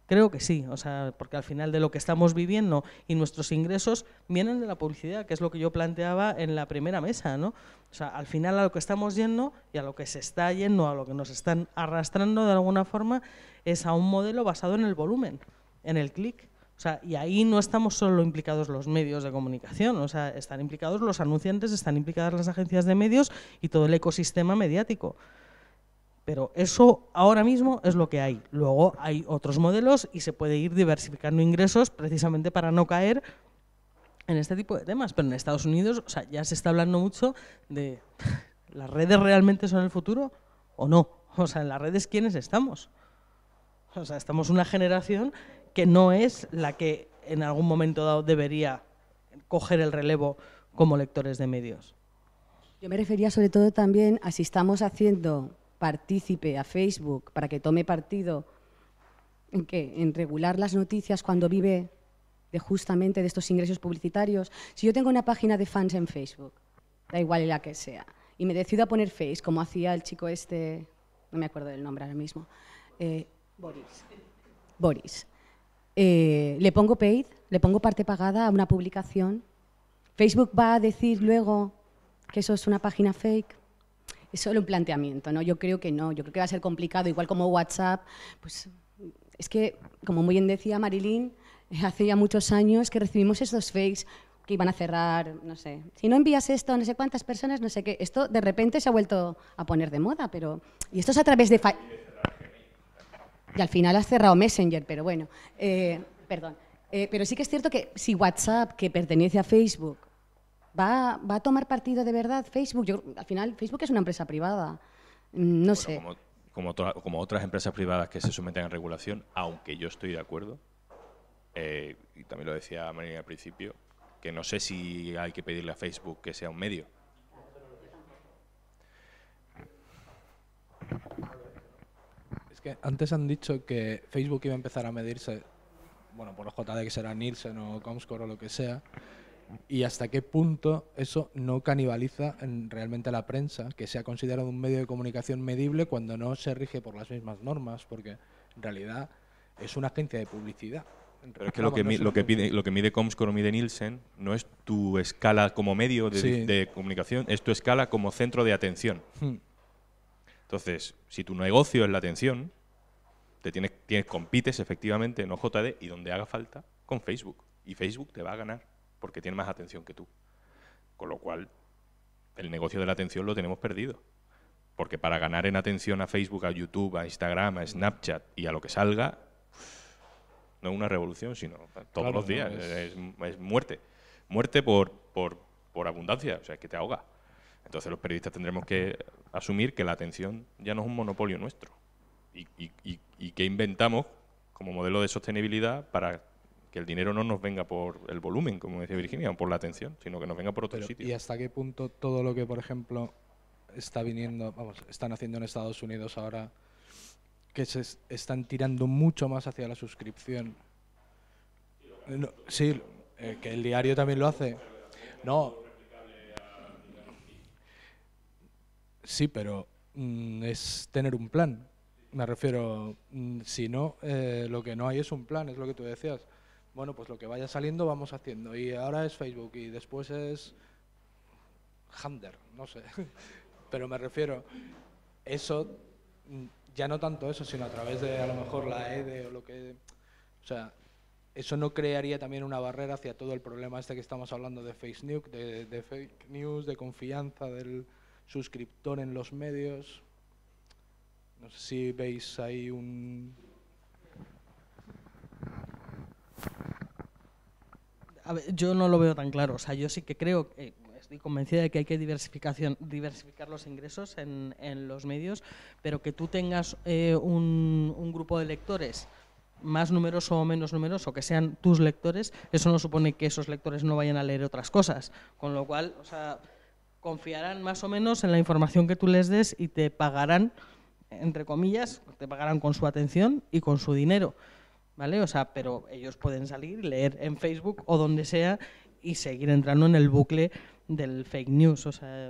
Creo que sí, o sea, porque al final de lo que estamos viviendo y nuestros ingresos vienen de la publicidad, que es lo que yo planteaba en la primera mesa, ¿no? O sea, al final a lo que estamos yendo y a lo que se está yendo, a lo que nos están arrastrando de alguna forma, es a un modelo basado en el volumen, en el clic. O sea, y ahí no estamos solo implicados los medios de comunicación, o sea, están implicados los anunciantes, están implicadas las agencias de medios y todo el ecosistema mediático. Pero eso ahora mismo es lo que hay. Luego hay otros modelos y se puede ir diversificando ingresos precisamente para no caer en este tipo de temas. Pero en Estados Unidos o sea, ya se está hablando mucho de las redes realmente son el futuro o no. O sea, en las redes quiénes estamos. O sea, estamos una generación que no es la que en algún momento dado debería coger el relevo como lectores de medios.
Yo me refería sobre todo también a si estamos haciendo partícipe a Facebook para que tome partido en que en regular las noticias cuando vive de justamente de estos ingresos publicitarios. Si yo tengo una página de fans en Facebook, da igual la que sea, y me decido a poner Face, como hacía el chico este, no me acuerdo del nombre ahora mismo, eh, Boris. Boris. Eh, le pongo paid, le pongo parte pagada a una publicación. Facebook va a decir luego que eso es una página fake. Es solo un planteamiento, ¿no? Yo creo que no, yo creo que va a ser complicado, igual como WhatsApp, pues es que, como muy bien decía Marilyn, hace ya muchos años que recibimos esos fakes que iban a cerrar, no sé, si no envías esto a no sé cuántas personas, no sé qué, esto de repente se ha vuelto a poner de moda, pero... Y esto es a través de... Y al final has cerrado Messenger, pero bueno, eh, perdón. Eh, pero sí que es cierto que si WhatsApp, que pertenece a Facebook, va, a tomar partido de verdad Facebook, al final Facebook es una empresa privada. Mm, no sé.
Como, otras empresas privadas que se someten a regulación, aunque yo estoy de acuerdo, eh, y también lo decía Marina al principio, que no sé si hay que pedirle a Facebook que sea un medio.
Es que antes han dicho que Facebook iba a empezar a medirse, bueno, por los JD que será Nielsen o Comscore o lo que sea, y hasta qué punto eso no canibaliza realmente a la prensa, que sea considerado un medio de comunicación medible cuando no se rige por las mismas normas, porque en realidad es una agencia de publicidad. es que, lo, que, lo, que
pide, lo mide Comscore o mide Nielsen no es tu escala como medio de, comunicación, es tu escala como centro de atención. Hmm. Entonces, si tu negocio es la atención, te tienes, tienes, compites efectivamente en OJD y donde haga falta con Facebook. Y Facebook te va a ganar porque tiene más atención que tú. Con lo cual, el negocio de la atención lo tenemos perdido. Porque para ganar en atención a Facebook, a YouTube, a Instagram, a Snapchat y a lo que salga, no es una revolución, sino todos los días. es... muerte. Muerte por, por, por abundancia, o sea, que te ahoga. Entonces los periodistas tendremos que asumir que la atención ya no es un monopolio nuestro y, que inventamos como modelo de sostenibilidad para que el dinero no nos venga por el volumen, como decía Virginia, o por la atención, sino que nos venga por otro sitio.
¿Y hasta qué punto todo lo que, por ejemplo, está viniendo, vamos, están haciendo en Estados Unidos ahora, que se están tirando mucho más hacia la suscripción? sí, eh, que el diario también lo hace. No, Sí, pero mm, es tener un plan. Me refiero, mm, si no, eh, lo que no hay es un plan, es lo que tú decías. Bueno, pues lo que vaya saliendo vamos haciendo. Y ahora es Facebook y después es Hunter, no sé. pero me refiero, eso, mm, ya no tanto eso, sino a través de a lo mejor la EDE o lo que... O sea, eso no crearía también una barrera hacia todo el problema este que estamos hablando de Facebook, de fake news, de confianza, del, suscriptor en los medios. No sé si veis ahí un...
yo no lo veo tan claro. O sea, yo sí que creo, eh, estoy convencida de que hay que diversificación, diversificar los ingresos en, en los medios, pero que tú tengas eh, un, un grupo de lectores más numeroso o menos numeroso que sean tus lectores, eso no supone que esos lectores no vayan a leer otras cosas. Con lo cual, o sea, confiarán más o menos en la información que tú les des y te pagarán, entre comillas, te pagarán con su atención y con su dinero. ¿Vale? O sea, pero ellos pueden salir, leer en Facebook o donde sea y seguir entrando en el bucle del fake news. O sea,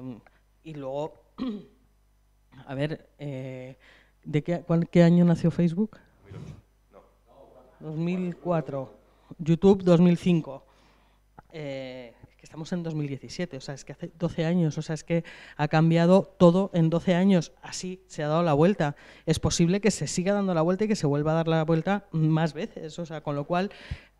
y luego, a ver, eh, ¿de qué, cuál, qué año nació Facebook? 2004. YouTube 2005 estamos en 2017, o sea, es que hace 12 años, o sea, es que ha cambiado todo en 12 años, así se ha dado la vuelta. Es posible que se siga dando la vuelta y que se vuelva a dar la vuelta más veces, o sea, con lo cual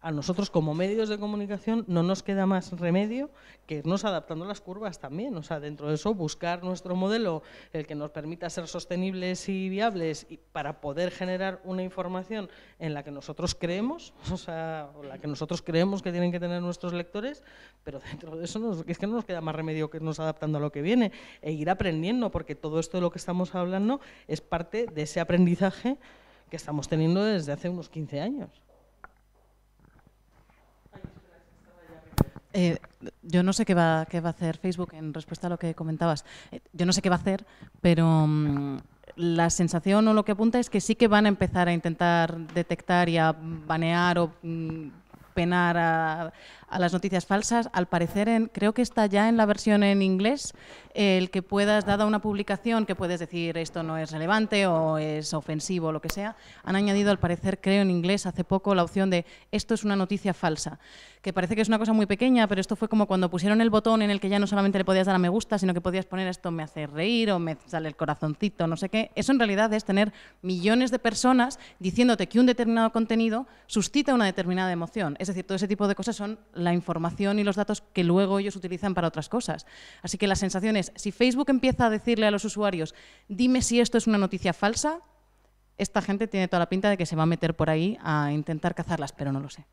a nosotros como medios de comunicación no nos queda más remedio que irnos adaptando las curvas también. O sea, dentro de eso, buscar nuestro modelo, el que nos permita ser sostenibles y viables y para poder generar una información en la que nosotros creemos, o sea, la que nosotros creemos que tienen que tener nuestros lectores, pero dentro de eso es que no nos queda más remedio que irnos adaptando a lo que viene e ir aprendiendo, porque todo esto de lo que estamos hablando es parte de ese aprendizaje que estamos teniendo desde hace unos 15 años.
Eh, yo no sé qué va, qué va a hacer Facebook en respuesta a lo que comentabas. Eh, yo no sé qué va a hacer, pero mm, la sensación o lo que apunta es que sí que van a empezar a intentar detectar y a banear o mm, penar a, a las noticias falsas. Al parecer, en, creo que está ya en la versión en inglés, el que puedas, dada una publicación, que puedes decir esto no es relevante o es ofensivo o lo que sea, han añadido, al parecer, creo en inglés hace poco, la opción de esto es una noticia falsa, que parece que es una cosa muy pequeña, pero esto fue como cuando pusieron el botón en el que ya no solamente le podías dar a me gusta, sino que podías poner esto me hace reír o me sale el corazoncito, no sé qué. Eso en realidad es tener millones de personas diciéndote que un determinado contenido suscita una determinada emoción. Es decir, todo ese tipo de cosas son la información y los datos que luego ellos utilizan para otras cosas. Así que la sensación es, si Facebook empieza a decirle a los usuarios, dime si esto es una noticia falsa, esta gente tiene toda la pinta de que se va a meter por ahí a intentar cazarlas, pero no lo sé.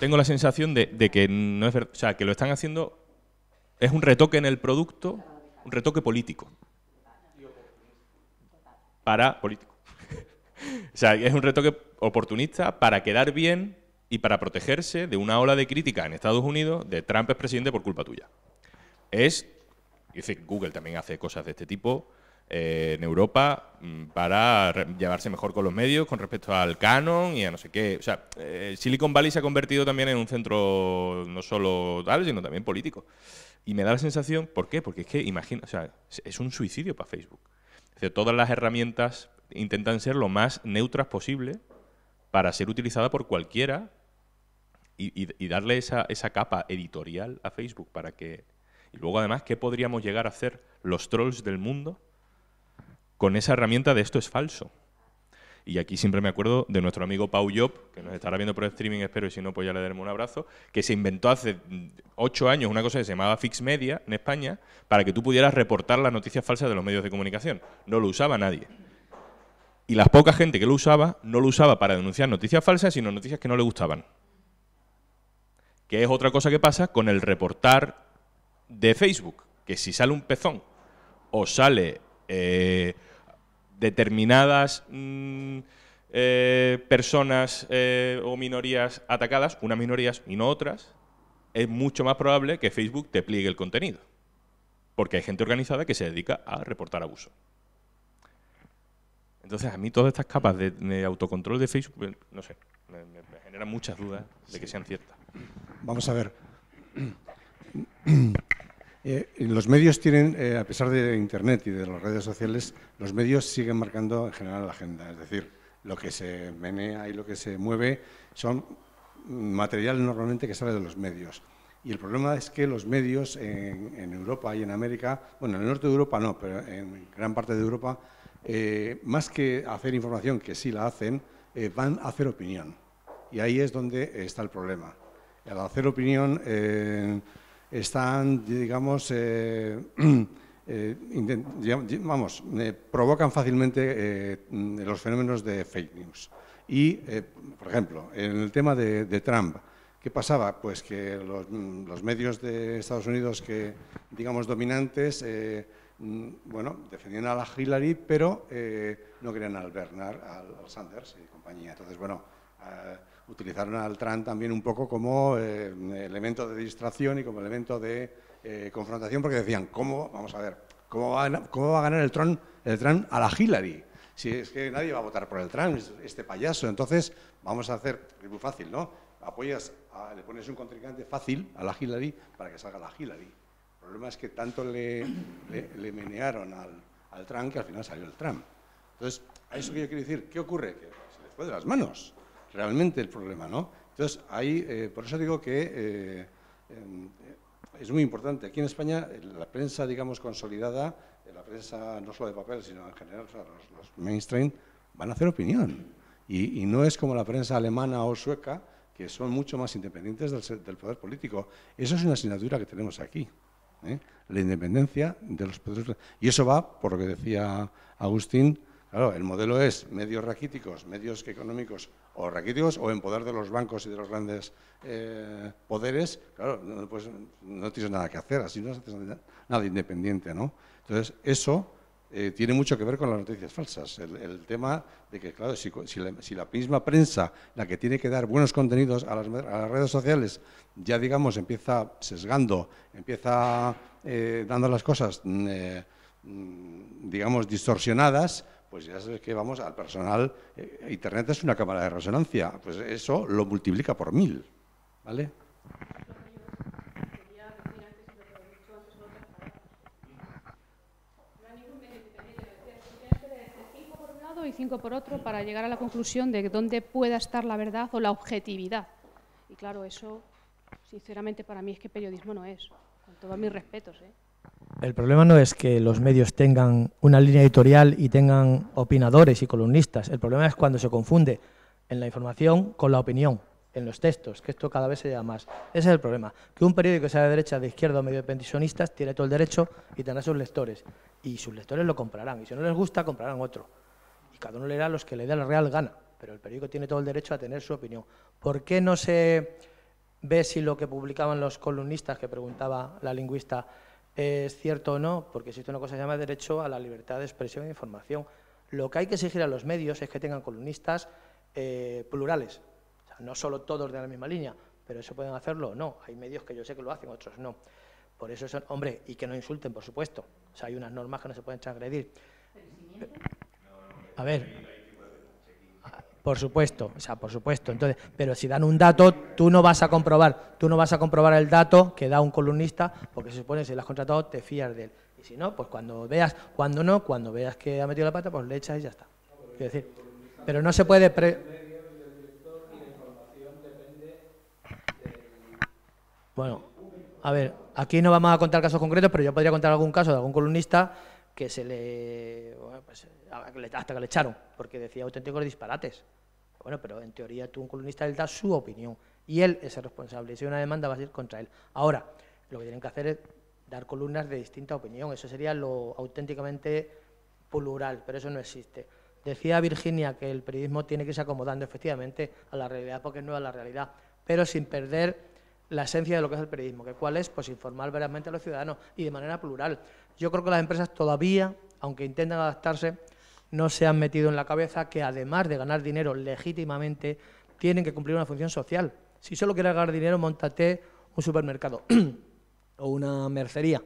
tengo la sensación de, que no es O sea, que lo están haciendo. Es un retoque en el producto, un retoque político. Para político. o sea, es un retoque oportunista para quedar bien y para protegerse de una ola de crítica en Estados Unidos de Trump es presidente por culpa tuya. Es. Dice Google también hace cosas de este tipo. Eh, en Europa mm, para llevarse mejor con los medios con respecto al canon y a no sé qué. O sea, eh, Silicon Valley se ha convertido también en un centro no solo tal, sino también político. Y me da la sensación, ¿por qué? Porque es que, imagina, o sea, es un suicidio para Facebook. todas las herramientas intentan ser lo más neutras posible para ser utilizada por cualquiera y, y darle esa, esa capa editorial a Facebook para que... Y luego, además, ¿qué podríamos llegar a hacer los trolls del mundo? con esa herramienta de esto es falso. Y aquí siempre me acuerdo de nuestro amigo Pau Job, que nos estará viendo por el streaming, espero, y si no, pues ya le daremos un abrazo, que se inventó hace mm, ocho años una cosa que se llamaba Fix Media en España, para que tú pudieras reportar las noticias falsas de los medios de comunicación. No lo usaba nadie. Y la poca gente que lo usaba, no lo usaba para denunciar noticias falsas, sino noticias que no le gustaban. Que es otra cosa que pasa con el reportar de Facebook, que si sale un pezón o sale... Eh, determinadas mm, eh, personas eh, o minorías atacadas, unas minorías y no otras, es mucho más probable que Facebook te pliegue el contenido. Porque hay gente organizada que se dedica a reportar abuso. Entonces, a mí todas estas capas de, autocontrol de Facebook, eh, no sé, me generan muchas dudas de que sean ciertas. Vamos a ver. Eh,
los medios tienen, eh, a pesar de Internet y de las redes sociales, los medios siguen marcando en general la agenda. Es decir, lo que se menea y lo que se mueve son material normalmente que sale de los medios. Y el problema es que los medios en, Europa y en América, bueno, en el norte de Europa no, pero en gran parte de Europa, eh, más que hacer información, que sí la hacen, van a hacer opinión. Y ahí es donde está el problema. Al hacer opinión están, digamos, eh, eh, vamos, eh, provocan fácilmente los fenómenos de fake news. Y, por ejemplo, en el tema de, Trump, ¿qué pasaba? Pues que los, medios de Estados Unidos que, digamos, dominantes, mm, bueno, defendían a la Hillary, pero no querían al Bernard, al, al, Sanders y compañía. Entonces, bueno ah, utilizaron al Tran también un poco como eh, elemento de distracción y como elemento de eh, confrontación, porque decían, ¿cómo? Vamos a ver, ¿cómo va, a, ganar el Tran, el a la Hillary? Si es que nadie va a votar por el Tran, este payaso. Entonces, vamos a hacer, es muy fácil, ¿no? Apoyas, le pones un contrincante fácil a la Hillary para que salga la Hillary. El problema es que tanto le, le, menearon al, al Trump que al final salió el Trump. Entonces, a eso que yo quiero decir, ¿qué ocurre? Que se les fue de las manos realmente el problema, ¿no? Entonces, ahí, eh, por eso digo que eh, em, es muy importante. Aquí en España, la prensa, digamos, consolidada, eh, la prensa no solo de papel, sino en general, los, mainstream, van a hacer opinión. Y, no es como la prensa alemana o sueca, que son mucho más independientes del, poder político. Eso es una asignatura que tenemos aquí. La independencia de los poderes. Y eso va, por lo que decía Agustín, claro, el modelo es medios raquíticos, medios económicos o o en poder de los bancos y de los grandes eh, poderes, claro, pues no tienes nada que hacer, así no haces nada independiente, ¿no? Entonces, eso eh, tiene mucho que ver con las noticias falsas. El, tema de que, claro, si, la, misma prensa, la que tiene que dar buenos contenidos a las, redes sociales, ya, digamos, empieza sesgando, empieza eh, dando las cosas, mm, mm, digamos, distorsionadas, pues ya sabes que vamos al personal. Eh, Internet es una cámara de resonancia, pues eso lo multiplica por mil.
¿Vale?
y cinco por otro para llegar a la conclusión de dónde pueda estar la verdad o la objetividad. Y claro, eso, sinceramente, para mí es que periodismo no es, con todos mis respetos. ¿eh?
El problema no es que los medios tengan una línea editorial y tengan opinadores y columnistas. El problema es cuando se confunde en la información con la opinión, en los textos, que esto cada vez se da más. Ese es el problema. Que un periódico sea de derecha, de izquierda o medio de pensionistas tiene todo el derecho y tendrá sus lectores. Y sus lectores lo comprarán. Y si no les gusta, comprarán otro. Y cada uno leerá los que le dé la real gana. Pero el periódico tiene todo el derecho a tener su opinión. ¿Por qué no se ve si lo que publicaban los columnistas que preguntaba la lingüista es cierto o no, porque existe una cosa que se llama derecho a la libertad de expresión e información. Lo que hay que exigir a los medios es que tengan columnistas eh, plurales, no solo todos de la misma línea, pero eso pueden hacerlo o no. Hay medios que yo sé que lo hacen, otros no. Por eso son, hombre, y que no insulten, por supuesto. O sea, hay unas normas que no se pueden transgredir. A ver. Por supuesto, o sea, por supuesto. Entonces, pero si dan un dato, tú no vas a comprobar, tú no vas a comprobar el dato que da un columnista, porque se supone que si lo has contratado te fías de él. Y si no, pues cuando veas, cuando no, cuando veas que ha metido la pata, pues le echas y ya está. decir, pero no se puede Bueno, a ver, aquí no vamos a contar casos concretos, pero yo podría contar algún caso de algún columnista que se pues, le, hasta que le echaron, porque decía auténticos disparates. Bueno, pero en teoría tú, un columnista, él da su opinión y él es el responsable. si hay una demanda va a ir contra él. Ahora, lo que tienen que hacer es dar columnas de distinta opinión. Eso sería lo auténticamente plural, pero eso no existe. Decía Virginia que el periodismo tiene que irse acomodando efectivamente a la realidad porque no a la realidad, pero sin perder la esencia de lo que es el periodismo, que cuál es pues informar verdaderamente a los ciudadanos y de manera plural. Yo creo que las empresas todavía, aunque intentan adaptarse, no se han metido en la cabeza que además de ganar dinero legítimamente, tienen que cumplir una función social. Si solo quieres ganar dinero, montate un supermercado o una mercería.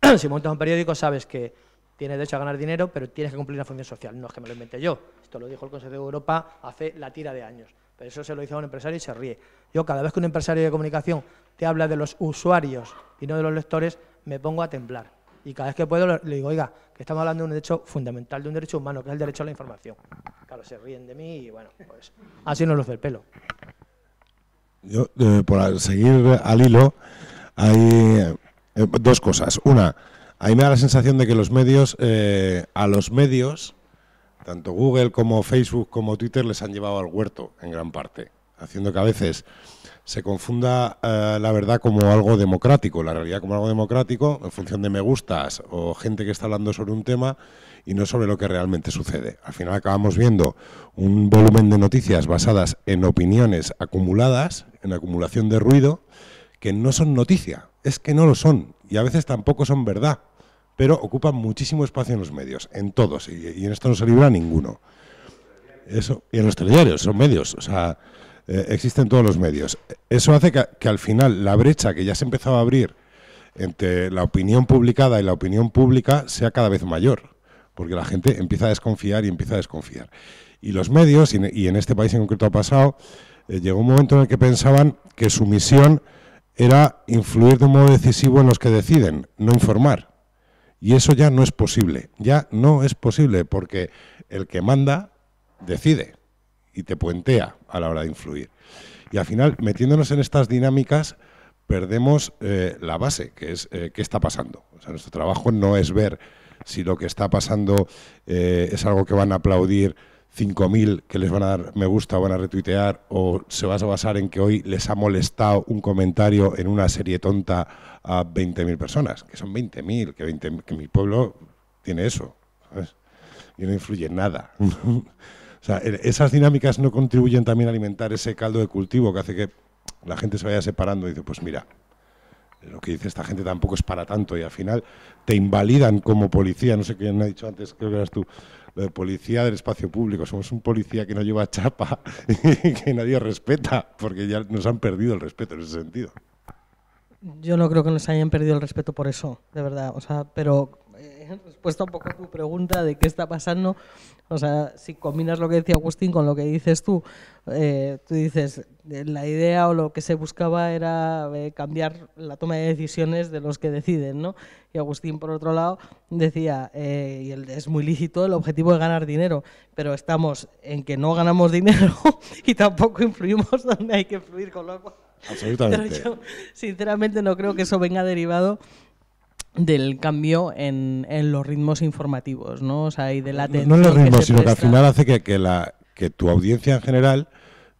si montas un periódico, sabes que tienes derecho a ganar dinero, pero tienes que cumplir una función social. No es que me lo invente yo. Esto lo dijo el Consejo de Europa hace la tira de años. Pero eso se lo dice a un empresario y se ríe. Yo cada vez que un empresario de comunicación te habla de los usuarios y no de los lectores, me pongo a temblar. Y cada vez que puedo le digo, oiga, que estamos hablando de un derecho fundamental, de un derecho humano, que es el derecho a la información. Claro, se ríen de mí y bueno, pues así nos los del pelo.
Yo, eh, por seguir al hilo, hay eh, dos cosas. Una, ahí me da la sensación de que los medios, eh, a los medios, tanto Google como Facebook como Twitter les han llevado al huerto en gran parte, haciendo que a veces se confunda eh, la verdad como algo democrático, la realidad como algo democrático en función de me gustas o gente que está hablando sobre un tema y no sobre lo que realmente sucede. Al final acabamos viendo un volumen de noticias basadas en opiniones acumuladas, en acumulación de ruido, que no son noticia, es que no lo son y a veces tampoco son verdad pero ocupa muchísimo espacio en los medios, en todos, y, en esto no se libra ninguno. Eso, y en los telediarios, son medios, o sea, eh, existen todos los medios. Eso hace que, al final la brecha que ya se empezaba a abrir entre la opinión publicada y la opinión pública sea cada vez mayor, porque la gente empieza a desconfiar y empieza a desconfiar. Y los medios, y, en este país en concreto ha pasado, eh, llegó un momento en el que pensaban que su misión era influir de modo decisivo en los que deciden, no informar. Y eso ya no es posible, ya no es posible porque el que manda decide y te puentea a la hora de influir. Y al final, metiéndonos en estas dinámicas, perdemos eh, la base, que es eh, qué está pasando. O sea, nuestro trabajo no es ver si lo que está pasando eh, es algo que van a aplaudir 5.000 que les van a dar me gusta, van a retuitear o se vas a basar en que hoy les ha molestado un comentario en una serie tonta a 20.000 personas, que son 20.000, que, 20 que mi pueblo tiene eso. ¿sabes? Y no influye en nada. o sea, e, esas dinámicas no contribuyen también a alimentar ese caldo de cultivo que hace que la gente se vaya separando y dice, pues mira, lo que dice esta gente tampoco es para tanto y al final te invalidan como policía, no sé quién ha dicho antes, creo que eras tú, de policía del espacio público. Somos un policía que no lleva chapa y que nadie respeta, porque ya nos han perdido el respeto en ese sentido.
Yo no creo que nos hayan perdido el respeto por eso, de verdad. O sea, pero en eh, respuesta un poco a tu pregunta de qué está pasando, o sea, si combinas lo que decía Agustín con lo que dices tú, eh, tú dices, eh, la idea o lo que se buscaba era eh, cambiar la toma de decisiones de los que deciden, ¿no? Y Agustín, por otro lado, decía, y es muy lícito, el objetivo es ganar dinero, pero estamos en que no ganamos dinero y tampoco influimos donde hay que influir con lo cual.
Pero yo,
sinceramente, no creo que eso venga derivado del cambio en, los ritmos informativos, ¿no? O sea, y de la No, en los
ritmos, sino que al final
hace que, que, la, que tu audiencia en general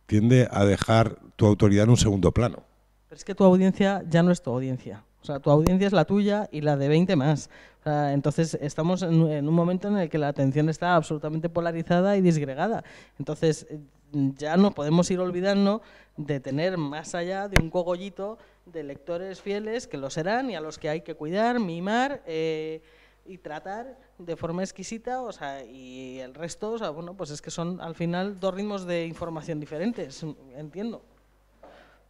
tiende a dejar tu autoridad en un segundo plano.
Pero es que tu audiencia ya no es tu audiencia. O sea, tu audiencia es la tuya y la de 20 más. O sea, entonces, estamos en, un momento en el que la atención está absolutamente polarizada y disgregada. Entonces, ya no podemos ir olvidando de tener más allá de un cogollito de lectores fieles, que lo serán y a los que hay que cuidar, mimar eh, y tratar de forma exquisita, o sea, y el resto, bueno, pues es que son al final dos ritmos de información diferentes, entiendo.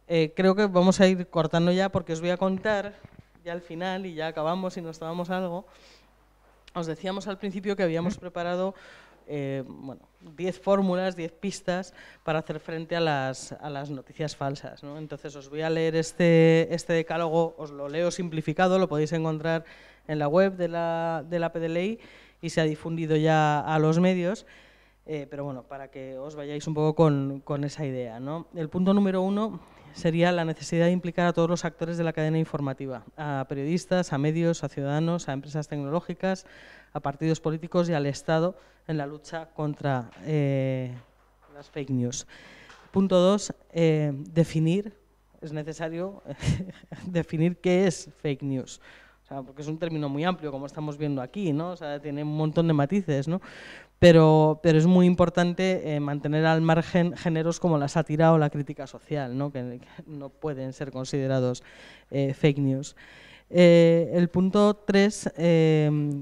Eh, creo que vamos a ir cortando ya porque os voy a contar, ya al final y ya acabamos y nos tomamos algo. Os decíamos al principio que habíamos preparado eh, bueno, 10 fórmulas, 10 pistas para hacer frente a las, a las noticias falsas. ¿no? Entonces os voy a leer este, este decálogo, os lo leo simplificado, lo podéis encontrar en la web de la, de la y se ha difundido ya a los medios. Eh, pero bueno, para que os vayáis un poco con, con esa idea. ¿no? El punto número uno sería la necesidad de implicar a todos los actores de la cadena informativa, a periodistas, a medios, a ciudadanos, a empresas tecnológicas, a partidos políticos y al Estado en la lucha contra eh, las fake news. Punto dos, eh, definir, es necesario definir qué es fake news. porque es un término muy amplio, como estamos viendo aquí, ¿no? O sea, tiene un montón de matices, ¿no? pero, es muy importante eh, mantener al margen géneros como la sátira o la crítica social, ¿no? Que, no pueden ser considerados eh, fake news. Eh, el punto 3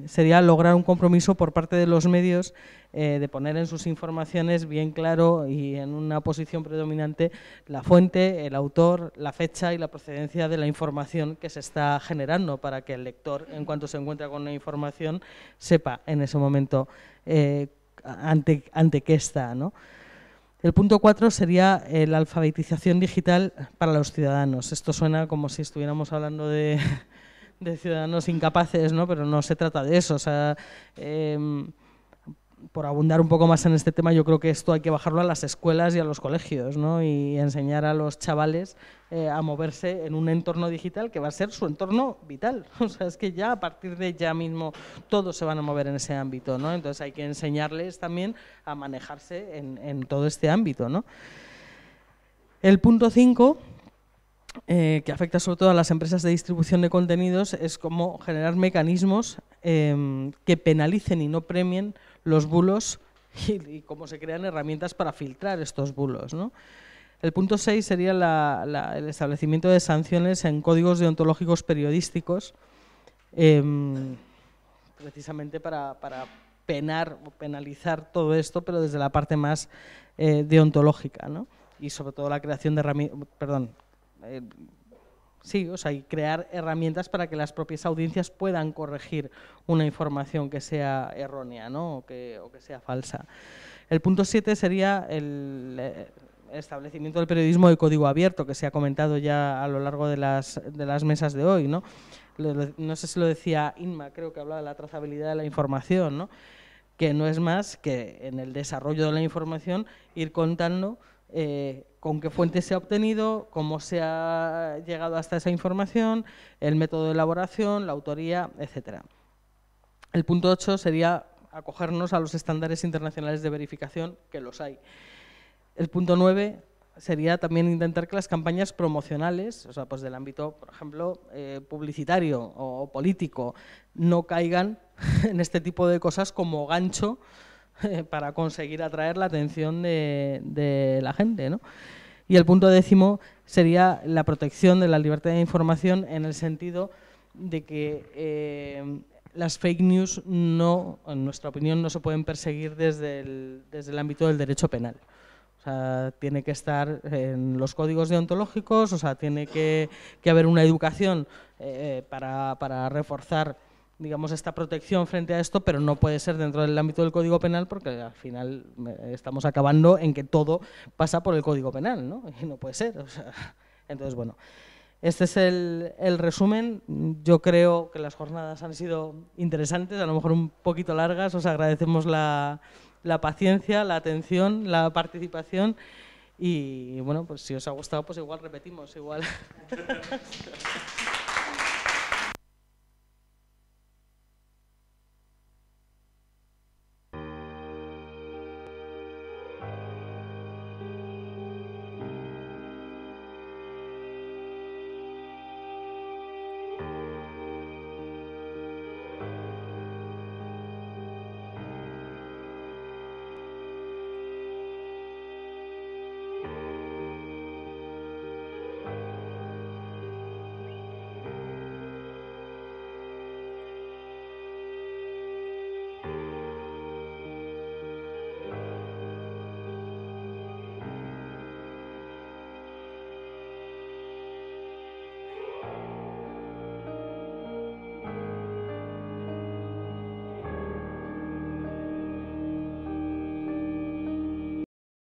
sería lograr un compromiso por parte de los medios eh, de poner en sus informaciones bien claro y en una posición predominante la fuente, el autor, la fecha y la procedencia de la información que se está generando para que el lector, en cuanto se encuentra con la información, sepa en ese momento eh, ante, ante qué está. El punto cuatro sería eh, la alfabetización digital para los ciudadanos. Esto suena como si estuviéramos hablando de, ciudadanos incapaces, pero no se trata de eso. O sea, em, por abundar un poco más en este tema, yo creo que esto hay que bajarlo a las escuelas y a los colegios, ¿no? Y enseñar a los chavales eh, a moverse en un entorno digital que va a ser su entorno vital. O sea, es que ya a partir de ya mismo todos se van a mover en ese ámbito, ¿no? Entonces hay que enseñarles también a manejarse en, todo este ámbito, ¿no? El punto 5 eh, que afecta sobre todo a las empresas de distribución de contenidos, es cómo generar mecanismos Em, que penalicen y no premien los bulos y, cómo se crean herramientas para filtrar estos bulos. El punto 6 sería el establecimiento de sanciones en códigos deontológicos periodísticos, em, precisamente para, penar penalizar todo esto, pero desde la parte más eh, deontológica, y sobre todo la creación de herramientas, perdón, eh, sí, o sea, y crear herramientas para que las propias audiencias puedan corregir una información que sea errónea ¿no? o, que, o que sea falsa. El punto 7 sería el eh, establecimiento del periodismo de código abierto, que se ha comentado ya a lo largo de las, de las mesas de hoy. ¿no? no sé si lo decía Inma, creo que hablaba de la trazabilidad de la información, ¿no? que no es más que en el desarrollo de la información ir contando eh, con qué fuente se ha obtenido, cómo se ha llegado hasta esa información, el método de elaboración, la autoría, etc. El punto 8 sería acogernos a los estándares internacionales de verificación, que los hay. El punto 9 sería también intentar que las campañas promocionales, o sea, pues del ámbito, por ejemplo, eh, publicitario o político, no caigan en este tipo de cosas como gancho para conseguir atraer la atención de, la gente. ¿no? Y el punto décimo sería la protección de la libertad de información en el sentido de que eh, las fake news no, en nuestra opinión, no se pueden perseguir desde el, ámbito del derecho penal. O sea, tiene que estar en los códigos deontológicos, o sea, tiene que, haber una educación eh, eh, para, para reforzar digamos, esta protección frente a esto, pero no puede ser dentro del ámbito del Código Penal porque al final eh, estamos acabando en que todo pasa por el Código Penal, ¿no? Y no puede ser. entonces, bueno, este es el, resumen. Yo creo que las jornadas han sido interesantes, a lo mejor un poquito largas. Os agradecemos la, la paciencia, la atención, la participación. Y bueno, pues si os ha gustado, pues igual repetimos, igual.